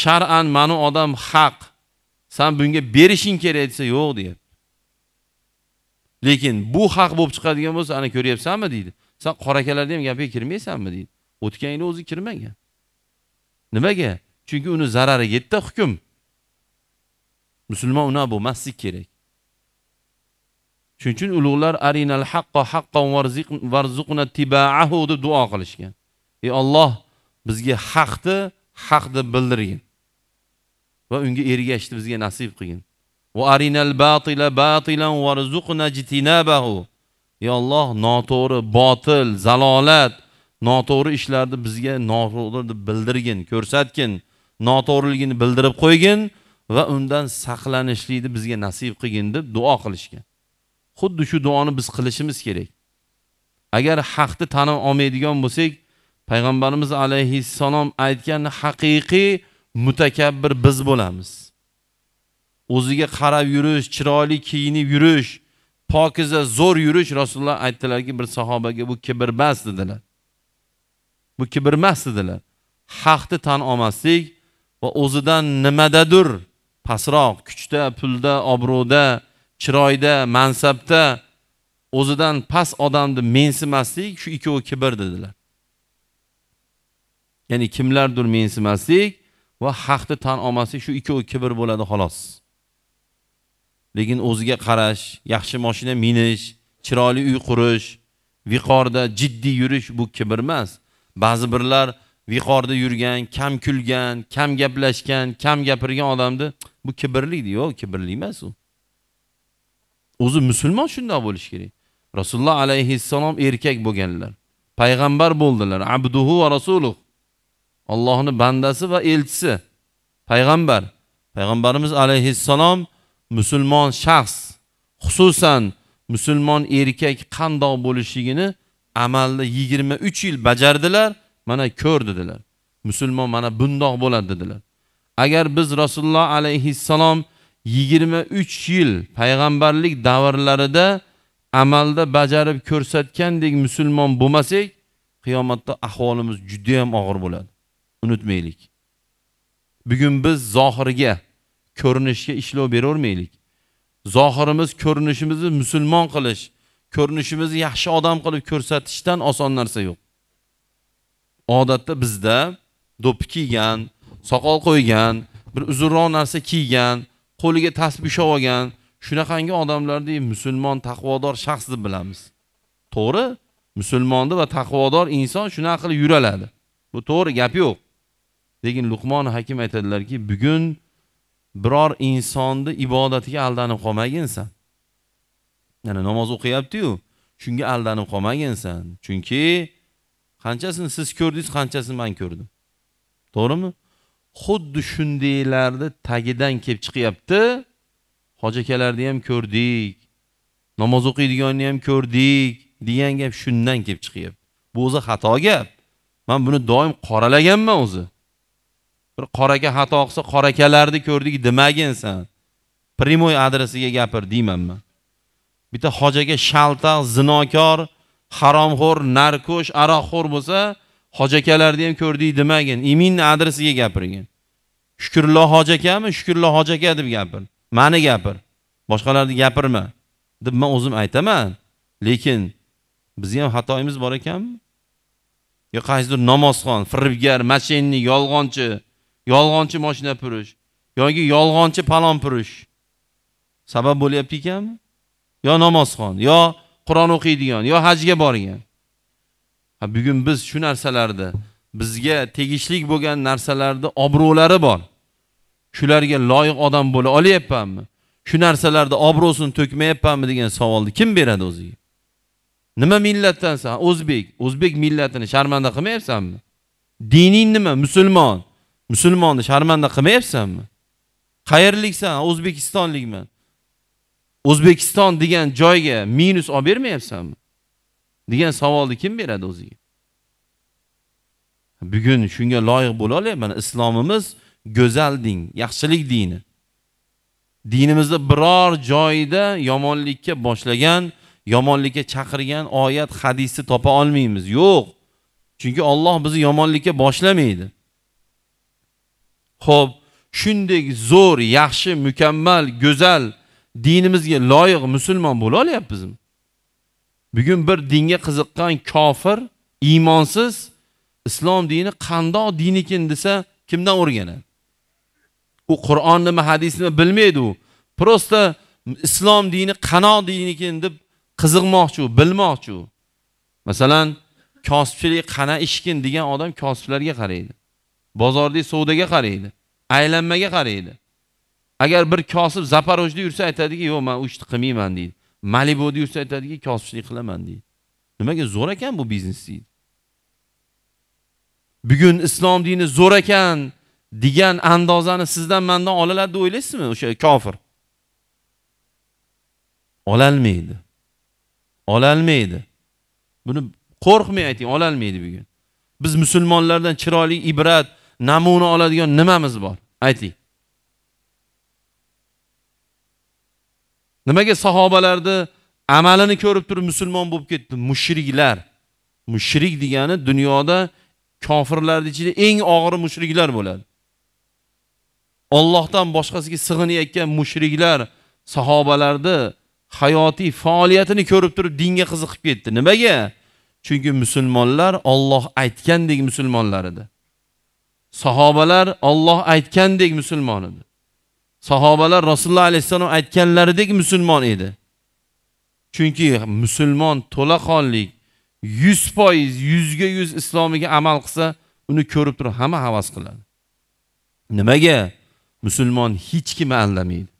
shar'an mani odam haq san bunga berishing kerak desa yo'q deyapti lekin bu haq bo'lib chiqadigan bo'lsa ana ko'ryapsanmi deydi san qora akalarni ham gapiga kirmaysanmi deydi o'tgan yili o'zi kirmagan nimaga chunki uni zarari yetdi hukm musulmon uni bo'lmaslik kerak shuning uchun ulug'lar arinal haqqo haqqon varzuqna tibaahu deb duo qilishgan ey Alloh bizga haqni haq deb bildirgin va unga ergashishni bizga nasib qilgin va arinal batila batilan varzuqna jitinabahu ey Alloh noto'g'ri botil zalolat noto'g'ri ishlarni bizga noto'g'ri deb bildirgin ko'rsatgin noto'g'riligini bildirib qo'ygin va undan saqlanishlikni bizga nasib qilgin deb duo qilishgan xuddi shu duoni biz qilishimiz kerak agar haqni tanib olmaydigan bo'lsak payg'ambarimiz alayhissalom aytgan haqiqiy mutakabbir biz bo'lamiz o'ziga qarab yurish chiroyli kiyinib yurish pokiza zo'r yurish rasululloh aytdilarki bir sahobaga bu kibr emas dedilar bu kibr emas dedilar haqni tan olmaslik va o'zidan nimadadir pastroq kuchda pulda obro'da chiroyda mansabda o'zidan past odamni mensimaslik shu ikkovi kibr dedilar ya'ni kimlardir mensimaslik va haqni tan olmaslik shu ikkovi kibr bo'ladi xolos lekin o'ziga qarash yaxshi moshina minish chiroyli uy qurish viqorda jiddiy yurish bu kibr emas ba'zi birlar viqorda yurgan kam kulgan kam gaplashgan kam gapirgan odamni bu kibrlikdi yo'q kibrlik emas u o'zi musulmon shundoq bo'lishi kerak rasululloh alayhissalom erkak bo'lganlar payg'ambar bo'ldilar abduhu va rasuluh allohni bandasi va elchisi payg'ambar payg'ambarimiz alayhissalom musulmon shaxs xususan musulmon erkak qandoq bo'lishligini amalda 23 yil bajardilar mana ko'r dedilar musulmon mana bundoq bo'ladi dedilar agar biz rasululloh alayhissalom yigirma uch yil payg'ambarlik davrlarida amalda bajarib ko'rsatgandek musulmon bo'lmasak qiyomatda ahvolimiz judayam og'ir bo'ladi unutmaylik bugun biz zohirga ko'rinishga ishlov beravermaylik zohirimiz ko'rinishimizni musulmon qilish ko'rinishimizni yaxshi odam qilib ko'rsatishdan oson narsa yo'q odatda bizda do'ppi kiygan soqol qo'ygan bir uzunroq narsa kiygan qo'liga tasbih ushlab olgan shunaqangi odamlarni musulmon taqvodor shaxs deb bilamiz to'g'ri musulmonni va taqvodor inson shunaqa qilib yuraladi bu to'g'ri gap yo'q lekin luqmon hakim aytadilarki bugun biror insonni ibodatiga aldanib qolmaginsan yana namoz o'qiyapti-yu, shunga aldanib qolmaginsan chunki qanchasini siz ko'rdingiz qanchasini man ko'rdim to'g'rimi xuddi shundaylarni tagidan kelib chiqyapti hoji akalarni ham ko'rdik namoz o'qiydiganni ham ko'rdik degan gap shundan kelib chiqyapti bu o'zi xato gap man buni doim qoralaganman o'zi bir qoraka xato qilsa qora qorakalarni ko'rdik demagin san primoy adresiga gapir deyman man bitta hojaga shaltaq zinokor haromxo'r narko'sh aroqxo'r bo'lsa hoji akalarni ham ko'rdik demagin iminni adresiga gapirgin shukurulloh hoji akami shukurulloh hoji aka deb gapir mani gapir boshqalarni gapirma deb man o'zim aytaman lekin bizni ham xatoyimiz bor ekanmi yo qaysidir namozxon firibgar mashinnik yolg'onchi yolg'onchi moshina purish yoki yolg'onchi palon purish sabab bo'lyapti ekanmi yo namozxon yo Qur'on o'qiydigan yo hajga borgan. Ha bugun biz shu narsalarni, bizga tegishli bo'lgan narsalarni obro'lari bor. Shularga loyiq odam bo'la olyapmanmi? Shu narsalarda obro'sini to'kmayapmanmi degan savolni kim beradi o'ziga? Nima millatdansan? O'zbek. O'zbek millatini sharmanda qilmayapsanmi? Dining nima? Musulmon. Musulmonni sharmanda qilmayapsanmi? Qayerliksan? O'zbekistonlikman. O'zbekiston degan joyga minus olib bermayapsanmi? degan savolni kim beradi o'ziga? Bugun shunga loyiq bo'la mana Islomimiz go'zal din, yaxshilik dini. Dinimizda biror joyda yomonlikka boshlagan, yomonlikka chaqirgan oyat, hadisni topa olmaymiz. Yo'q. Chunki Alloh bizni yomonlikka boshlamaydi. ho'p shunday zo'r, yaxshi, mukammal, go'zal dinimizga loyiq musulmon bo'la olyapmizmi? Bugun bir dinga qiziqqan kofir, iymonsiz islom dini qandoq dinikin desa, kimdan o'rganadi? U Qur'on nima, hadis nima bilmaydi u. Prosta islom dini qanoq dinikin deb qiziqmoqchi, bilmoqchi. Masalan, kasbchilik qana ishkin degan odam kasblarga qaraydi. Bozordagi savdoga qaraydi, aylanmaga qaraydi. agar bir kosib zaporojda yursa aytadiki yo'q man u ishni qilmayman deydi malibuda yursa aytadiki kosibchilik qilaman deydi nimaga zo'r ekan bu biznes deydi bugun islom dini zo'r ekan degan andozani sizdan mandan olalar deb o'ylaysizmi o'sha kofir ololmaydi ololmaydi buni qo'rqmay ayting ololmaydi bugun biz musulmonlardan chiroyli ibrat namuna oladigan nimamiz bor ayting nimaga sahobalarni amalini ko'rib turib musulmon bo'lib ketdi mushriklar mushrik degani dunyoda kofirlarni ichida eng og'iri mushriklar bo'ladi Allohdan boshqasiga sig'inayotgan mushriklar sahobalarni hayotiy faoliyatini ko'rib turib dinga qiziqib ketdi nimaga chunki musulmonlar Alloh aytgandek musulmonlar edi sahobalar Alloh aytgandek musulmon edi sahobalar rasululloh alayhissalom aytganlaridek musulmon edi chunki musulmon to'laqonlik yuz foiz yuzga yuz islomiga amal qilsa uni ko'rib turib hamma havas qiladi nimaga musulmon hech kimni aldamaydi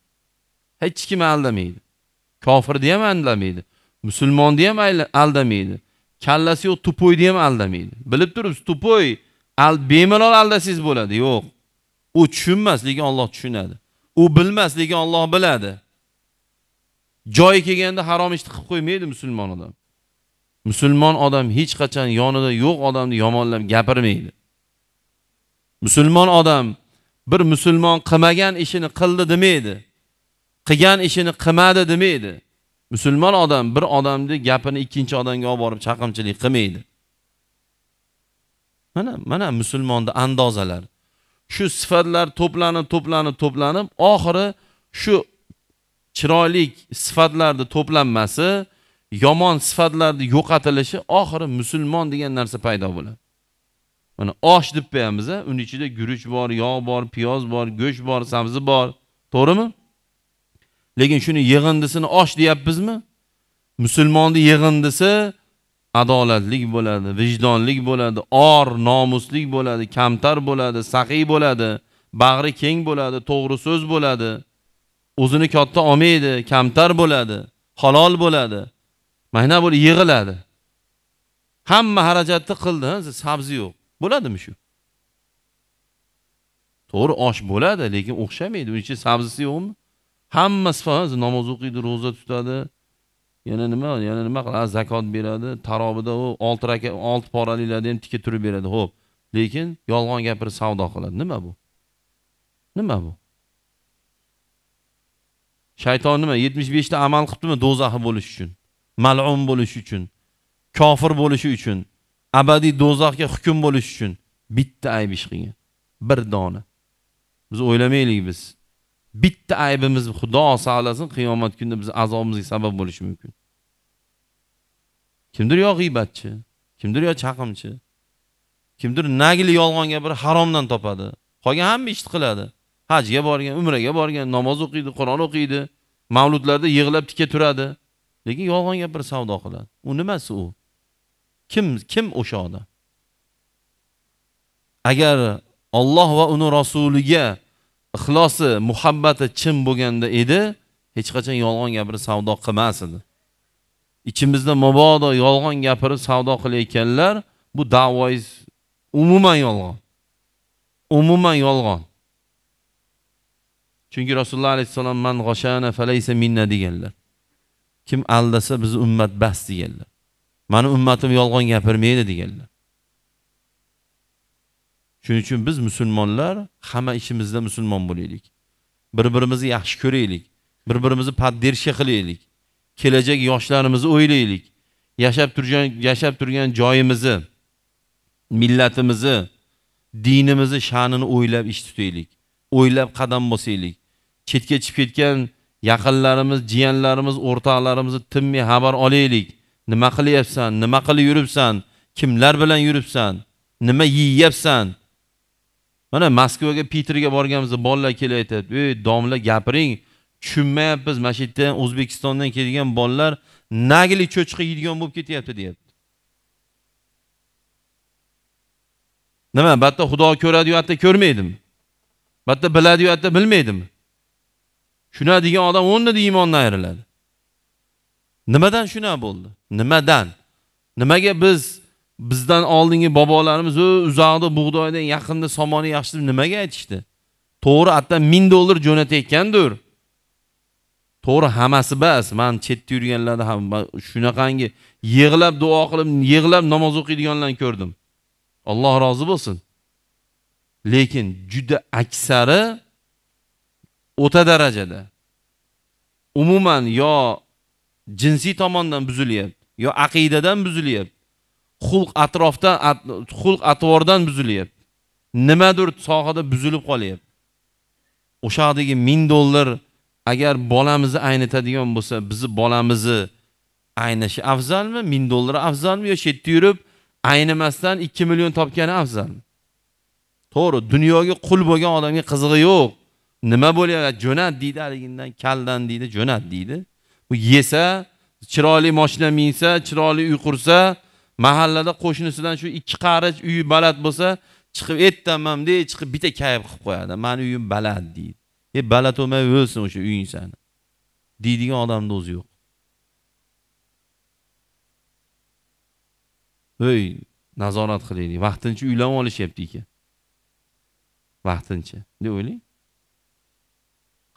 hech kimni aldamaydi kofirni ham aldamaydi musulmonni ham aldamaydi kallasi yo'q tupoyni ham aldamaydi bilib turibsiz tupoy al bemalol aldasangiz bo'ladi yo'q u tushunmas lekin olloh tushunadi u bilmas lekin Alloh biladi joyi kelganda harom ishni qilib qo'ymaydi musulmon odam musulmon odam hech qachon yonida yo'q odamni yomonlab gapirmaydi musulmon odam bir musulmon qilmagan ishini qildi demaydi qilgan ishini qilmadi demaydi musulmon odam bir odamni gapini ikkinchi odamga olib borib chaqimchilik qilmaydi mana mana musulmonni andozalari shu sifatlar to'planib to'planib to'planib oxiri shu chiroyli sifatlarni to'planmasi yomon sifatlarni yo'qotilishi oxiri musulmon degan narsa paydo bo'ladi mana osh deb qo'yamiz a uni ichida guruch bor yog' bor piyoz bor go'sht bor sabzi bor to'g'rimi lekin shuni yig'indisini osh deyapmizmi musulmonni yig'indisi adolatlik bo'ladi vijdonlik bo'ladi or nomuslik bo'ladi kamtar bo'ladi saxiy bo'ladi bag'ri keng bo'ladi to'g'ri so'z bo'ladi o'zini katta olmaydi kamtar bo'ladi halol bo'ladi mana bu yig'iladi hamma xarajatni qildi sabzi yo'q bo'ladimi shu to'g'ri osh bo'ladi lekin o'xshamaydi uni ichida sabzisi yo'qmi hamma namoz o'qiydi ro'za tutadi yana nima yana nima qiladi zakot beradi tarobida u olti raka olti poraliklarni ham tikib turib beradi ho'p lekin yolg'on gapirib savdo qiladi nima bu nima bu shayton nima yetmish beshta amal qilibdimi do'zaxi bo'lish uchun mal'un bo'lish uchun kofir bo'lishi uchun abadiy do'zaxga hukm bo'lish uchun bitta ayb ish qilgan bir dona biz o'ylamaylik biz bitta aybimiz xudo saqlasin qiyomat kunida bizni azobimizga sabab bo'lishi mumkin kimdir yo g'iybatchi kimdir yo chaqimchi kimdir nagli yolg'on gapirib haromdan topadi qolgan hamma ishni qiladi hajga borgan umraga borgan namoz o'qiydi qur'on o'qiydi mavludlarda yig'lab tika turadi lekin yolg'on gapirib savdo qiladi u nimasi u kim kim o'sha odam agar Alloh va uni rasuliga ixlosi muhabbati chin bo'lganda edi hech qachon yolg'on gapirib savdo qilmas edi ichimizda mabodo yolg'on gapirib savdo qilayotganlar bu davoyiz umuman yolg'on umuman yolg'on chunki rasululloh alayhissalom man g'oshana falaysa minna deganlar kim aldasa bizni ummat bas deganlar mani ummatim yolg'on gapirmaydi deganlar shuning uchun biz musulmonlar hamma ishimizda musulmon bo'laylik bir birimizni yaxshi ko'raylik bir birimizni поддержка qilaylik kelajak yoshlarimizni o'ylaylik yashab turgan yashab turgan joyimizni millatimizni dinimizni sha'nini o'ylab ish tutaylik o'ylab qadam bosaylik chetga chiqib ketgan yaqinlarimiz jiyanlarimiz o'rtoqlarimizni tinmay xabar olaylik nima qilyapsan nima qilib yuribsan kimlar bilan yuribsan nima yeyapsan mana moskvaga piterga borganimizda bolalar kelayapti ey domla gapiring tushunmayapmiz mana shu yerda o'zbekistondan kelgan bolalar nagli cho'chqa yeydigan bo'lib ketyapti deyapti nima bu yerda xudo ko'radi u yerda ko'rmaydimi bu yerda biladi u yerda bilmaydimi tushunadigan odam o'rnida iymondan ayriladi nimadan shuna bo'ldi nimadan nimaga biz bizdan oldingi bobolarimiz uzoqda bug'doydan yaqinda somoni yaxshi deb nimaga aytishdi to'g'ri atta ming dollar jo'natayotgandir to'g'ri hammasi bas man chetda yurganlarni ham shunaqangi yig'lab duo qilib yig'lab namoz o'qiydiganlarni ko'rdim alloh rozi bo'lsin lekin juda aksari o'ta darajada umuman yo jinsiy tomondan buzilyapti yo aqidadan buzilyapti xulq atrofdan xulq atvordan buzilyapti nimadir sohada buzilib qolyapti o'sha yoqdagi ming dollar agar bolamizni aynitadigan bo'lsa bizni bolamizni aynashi afzalmi ming dollar afzalmi yo chetda yurib aynimasdan ikki million topgani afzalmi to'g'ri dunyoga qul bo'lgan odamga qizig'i yo'q nima bo'lyapti jo'nat deydi haligindan kaldan deydi jo'nat deydi u yesa chiroyli moshina minsa chiroyli uy qursa mahallada qo'shnisidan shu ikki qarich uyi baland bo'lsa chiqib ertaman de chiqib bitta kayf qilib qo'yadi mani uyim baland deydi e baland bo'lmay o'lsin o'sha uying sani deydigan odamni o'zi yo'q ey nazorat qilaylik vaqtincha uylanib olishyapti ekan vaqtincha deb o'ylang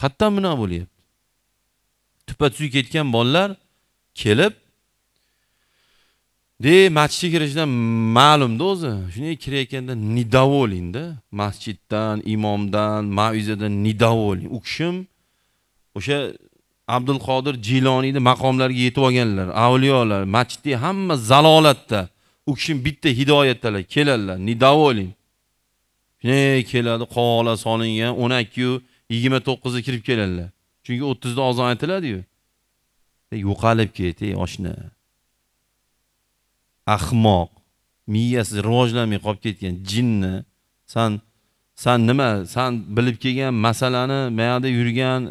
qayerdan bunaqa bo'lyapti tuppa tuzuk ketgan bolalar kelib de masjidga kirishdan ma'lumda o'zi shunday kirayotganda nidavolingda masjiddan imomdan maizadan nidavoling u kishim o'sha abdul qodir jiloniyni maqomlariga yetib olganlar avliyolar masjidda hamma zalolatda u kishim bitta hidoyatdalar keladilar nidavoling shunday keladi qovola solingan o'n ikkiyu yigirma to'qqizni kirib keladilar chunki o'ttizda ozon aytiladiyu yo'qolib ket ey oshna ahmoq miyasi rivojlanmay qolib ketgan jinni san san nima san bilib kelgan masalani buyoqda yurgan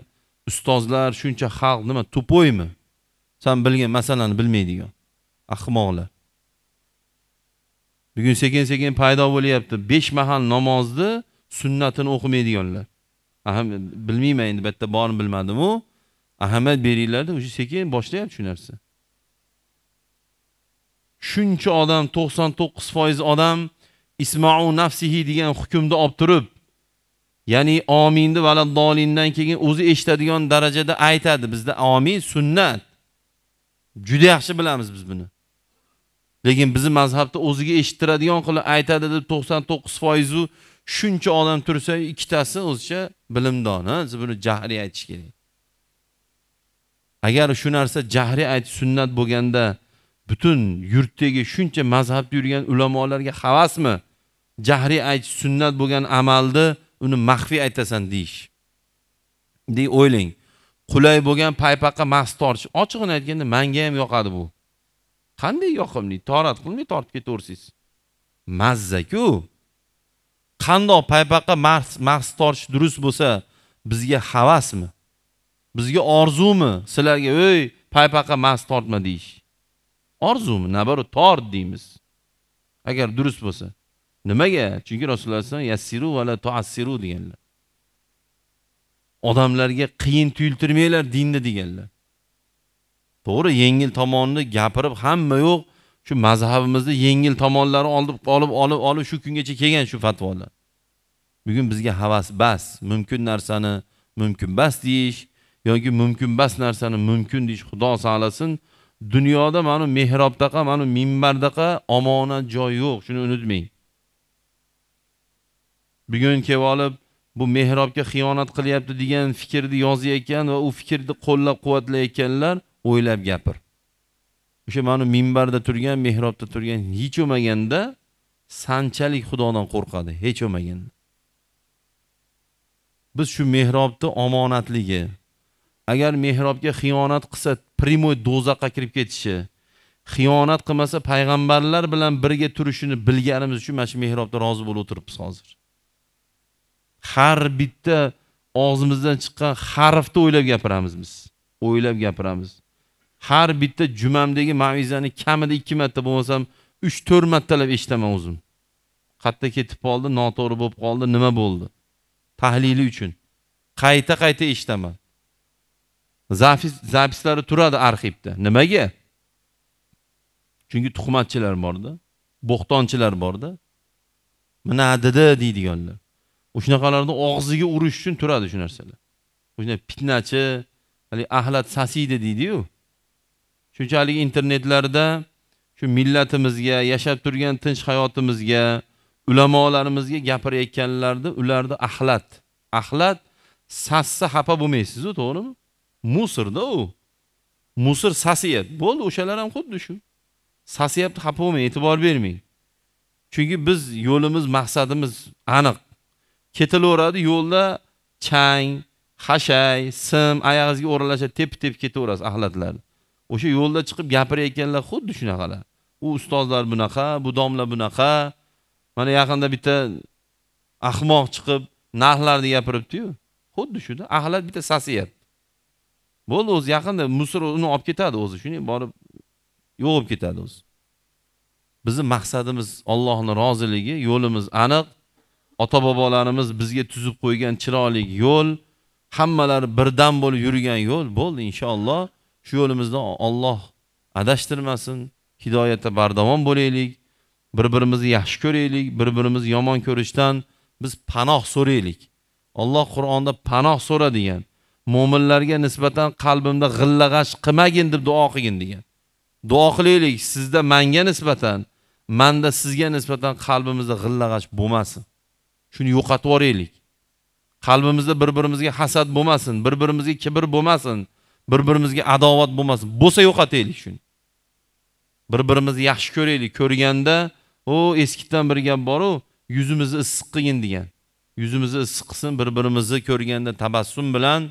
ustozlar shuncha xalq nima tupoymi san bilgan masalani bilmaydigan ahmoqlar bugun sekin sekin paydo bo'lyapti besh mahal namozni sunnatini o'qimaydiganlar aham bilmayman endi bu yerda borini bilmadimu ahamiyat beringlarda уже sekin boshlayapti shu narsa shuncha odam 99% odam ismau nafsihi degan hukmni olib turib ya'ni ominni valaddolindan keyin o'zi eshitadigan darajada aytadi bizda omin sunnat juda yaxshi bilamiz biz buni lekin bizni mazhabda o'ziga eshittiradigan qilib aytadi deb to'qson to'qqiz foizu shuncha odam tursa ikkitasi o'zicha bilimdon siz buni jahriy aytish kerak agar shu narsa jahriy aytish sunnat bo'lganda butun yurtdagi shuncha mazhabda yurgan ulamolarga havasmi jahriy aytish sunnat bo'lgan amalni uni maxfiy aytasan deyish de o'ylang qulay bo'lgan paypaqqa mast tortish ochig'ini aytganda manga ham yoqadi bu qanday yoqimli torat qilmay tortib ketaversangiz mazzaku qandoq paypaqqa mas tortish durust bo'lsa bizga havasmi bizga orzumi sizlarga ey paypaqqa mast tortma deyish orzumi наоборот tor deymiz agar durust bo'lsa nimaga chunki rasululloh alayhivasallam yassiru vala tuassiru deganlar odamlarga qiyin tuyultirmanglar dinni deganlar to'g'ri yengil tomonni gapirib hamma yo'q shu mazhabimizni yengil tomonlari olib olib olib olib shu kungacha kelgan shu fatvolar bugun bizga havas bas mumkin narsani bas deyish yoki bas narsani mumkin deyish xudo saqlasin dunyoda mana mehrobdaqa mana minbardaqa omonat joy yo'q shuni unutmang bugun kelib olib bu mehrobga xiyonat qilyapti degan fikrni yozayotgan va u fikrni qo'llab quvvatlayotganlar o'ylab gapir o'sha mana minbarda turgan mehrobda turgan hech bo'lmaganda sanchalik xudodan qo'rqadi hech bo'lmaganda biz shu mehrobni omonatligi agar mehrobga xiyonat qilsa прямой do'zaxga kirib ketishi xiyonat qilmasa payg'ambarlar bilan birga turishini bilganimiz uchun mana shu mehrobda rozi bo'lib o'tiribmiz hozir har bitta og'zimizdan chiqqan harfni o'ylab gapiramiz biz o'ylab gapiramiz har bitta jumamdagi mavizani kamida ikki marta bo'lmasam uch to'rt martalab eshitaman o'zim qayerda ketib qoldi noto'g'ri bo'lib qoldi nima bo'ldi tahlili uchun qayta qayta eshitaman zapis zapislari turadi arxivda. Nimaga? Chunki tuhmatchilar borda, bo'xtonchilar borda. Mana dedi deydiganlar. O'shunaqalarni og'ziga urish uchun turadi shu narsalar. O'shunday fitnachi, hali ahlat sasiydi deydiyu yu Shunchalik internetlarda shu millatimizga, yashab turgan tinch hayotimizga, ulamolarimizga gapirayotganlarda ularni axlat. Axlat sassa xafa bo'lmaysiz-ku, to'g'rimi? musrda u musr sasiyat bo'ldi o'shalar ham xuddi shu sasiyapti xafa bo'lmang e'tibor bermang chunki biz yo'limiz maqsadimiz aniq ketilaveradi yo'lda chang hashay sim oyog'ingizga o'ralashadi tepib tepib ketaverasiz axlatlarni o'sha yo'lda chiqib gapirayotganlar xuddi shunaqalar u ustozlar bunaqa bu domla bunaqa mana yaqinda bitta ahmoq chiqib narxlarni gapiribdiyu xuddi shuda axlat bitta sasiyat Bo'ldi o'zi yaqinda musor uni olib ketadi o'zi, shunday borib yo'q bo'lib ketadi o'zi. Bizning maqsadimiz ollohni roziligi, yo'limiz aniq. Ota-bobolarimiz bizga tuzib qo'ygan chiroyli yo'l, hammalari birdan bo'lib yurgan yo'l bo'ldi inshaalloh. Shu yo'limizda Alloh adashtirmasin, hidoyatda bardavom bo'laylik. bir-birimizni yaxshi ko'raylik, bir-birimizni yomon ko'rishdan biz panoh so'raylik. Alloh Qur'onda panoh so'ra degan. mo'minlarga nisbatan qalbimda g'illa g'ash qilmagin deb duo qilgin degan duo qilaylik sizda manga nisbatan manda sizga nisbatan qalbimizda g'illa g'ash bo'lmasin shuni yo'qotib yuboraylik qalbimizda bir birimizga hasad bo'lmasin bir birimizga kibr bo'lmasin bir birimizga adovat bo'lmasin bo'lsa yo'qotaylik shuni bir birimizni yaxshi ko'raylik ko'rganda u eskidan bir gap boru yuzimizni issiq qilgin degan yuzimizni issiq qilsin bir birimizni ko'rganda tabassum bilan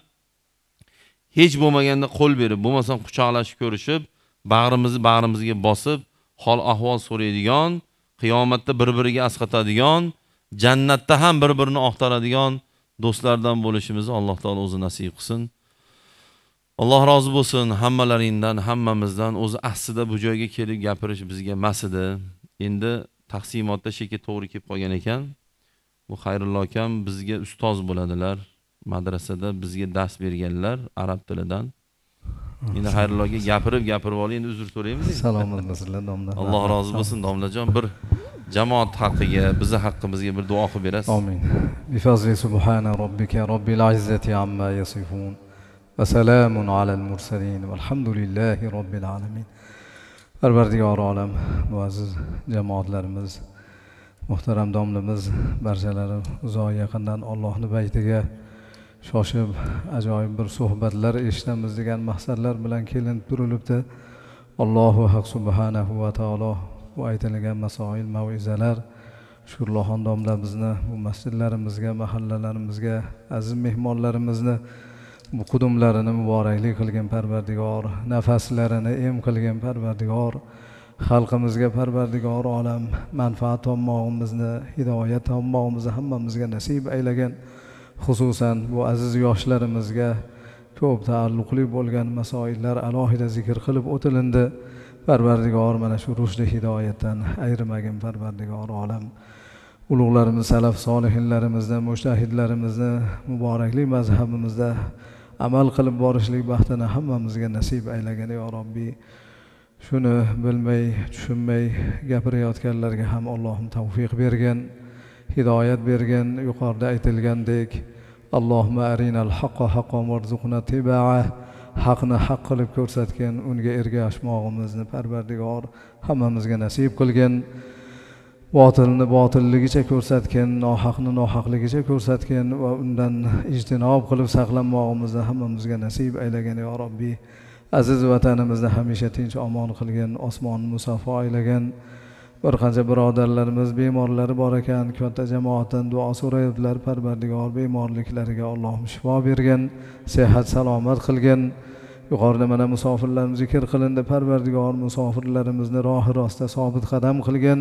hech bo'lmaganda qo'l berib bo'lmasam quchoqlashib ko'rishib bag'rimizni bag'rimizga bosib hol ahvol so'raydigan qiyomatda bir biriga asqatadigan jannatda ham bir birini oqtaradigan do'stlardan bo'lishimizni alloh taolo o'zi nasib qilsin alloh rozi bo'lsin hammalaringdan hammamizdan o'zi aslida bu joyga kelib gapirish bizga mas edi endi taqsimotda shekil to'g'ri kelib qolgan ekan bu xayrullo akam bizga ustoz bo'ladilar madrasada bizga dars berganlar arab tilidan endi xayrullaga gapirib gapirib olay endi uzr so'raymiz salomat bo'lsinlar domla alloh rozi bo'lsin domlajon bir jamoat haqqiga bizni haqqimizga bir duo qilib berasiz amin bifazli subhana robbika robbil izzati amma yasifun va salamun alal mursalin valhamdulillahi robbil alamin parvardigori olam bu aziz jamoatlarimiz muhtaram domlamiz barchalari uzoq yaqindan ollohni baytiga shoshib ajoyib bir suhbatlar eshitamiz degan maqsadlar bilan kelinib turilibdi allohu haq subhanahu va taolo bu aytilgan masoil mavizalar domla bizni bu masjidlarimizga mahallalarimizga aziz mehmonlarimizni bu qudumlarini muboraklik qilgin parvardigor nafaslarini em qilgin parvardigor xalqimizga parvardigor olam manfaat tommog'imizni hidoyat tommog'imizni hammamizga nasib aylagin xususan bu aziz yoshlarimizga ko'p taalluqli bo'lgan masoillar alohida zikr qilib o'tilindi parvardigor mana shu rushdi hidoyatdan ayrimagin parvardigor olam ulug'larimiz salaf solihinlarimizni mushtahidlarimizni muborakli mazhabimizda amal qilib borishlik baxtini hammamizga nasib aylagin yo robbiy shuni bilmay tushunmay gapirayotganlarga ham allohim tavfiq bergin hidoyat bergin yuqorida aytilgandek allohma arinal haqqo haqqon marzuqna tibaa haqni haq qilib ko'rsatgin unga ergashmog'imizni parvardigor hammamizga nasib qilgin botilni botilligicha ko'rsatgin nohaqni nohaqligicha ko'rsatgin va undan ijtinob qilib saqlanmog'imizni hammamizga nasib aylagin yo robbiy aziz vatanimizni hamisha tinch omon qilgin osmonni musaffo aylagin bir qancha birodarlarimiz bemorlari bor ekan katta jamoatdan duo so'rayaptilar parvardigor bemorliklariga allohim shifo bergin sehat salomat qilgin yuqorida mana musofirlarimiz zikr qilindi parvardigor musofirlarimizni rohi rostda sobit qadam qilgin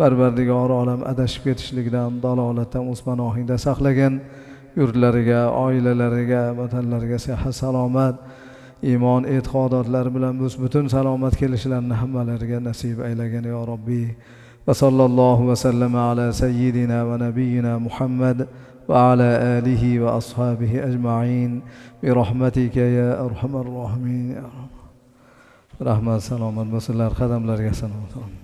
parvardigor olam adashib ketishlikdan dalolatdan o'z panohingda saqlagin yurtlariga oilalariga vatanlariga sehat salomat iymon e'tiqodotlari bilan butun salomat kelishlarini hammalariga nasib aylagin yo robbiy va sallallohu vasallam ala sayyidina va nabiyina muhammad va ala alihi va ashabihi ajmain bi rahmatika ya arhamar rohimin rahmat salomat bo'lsinlar qadamlariga sanoat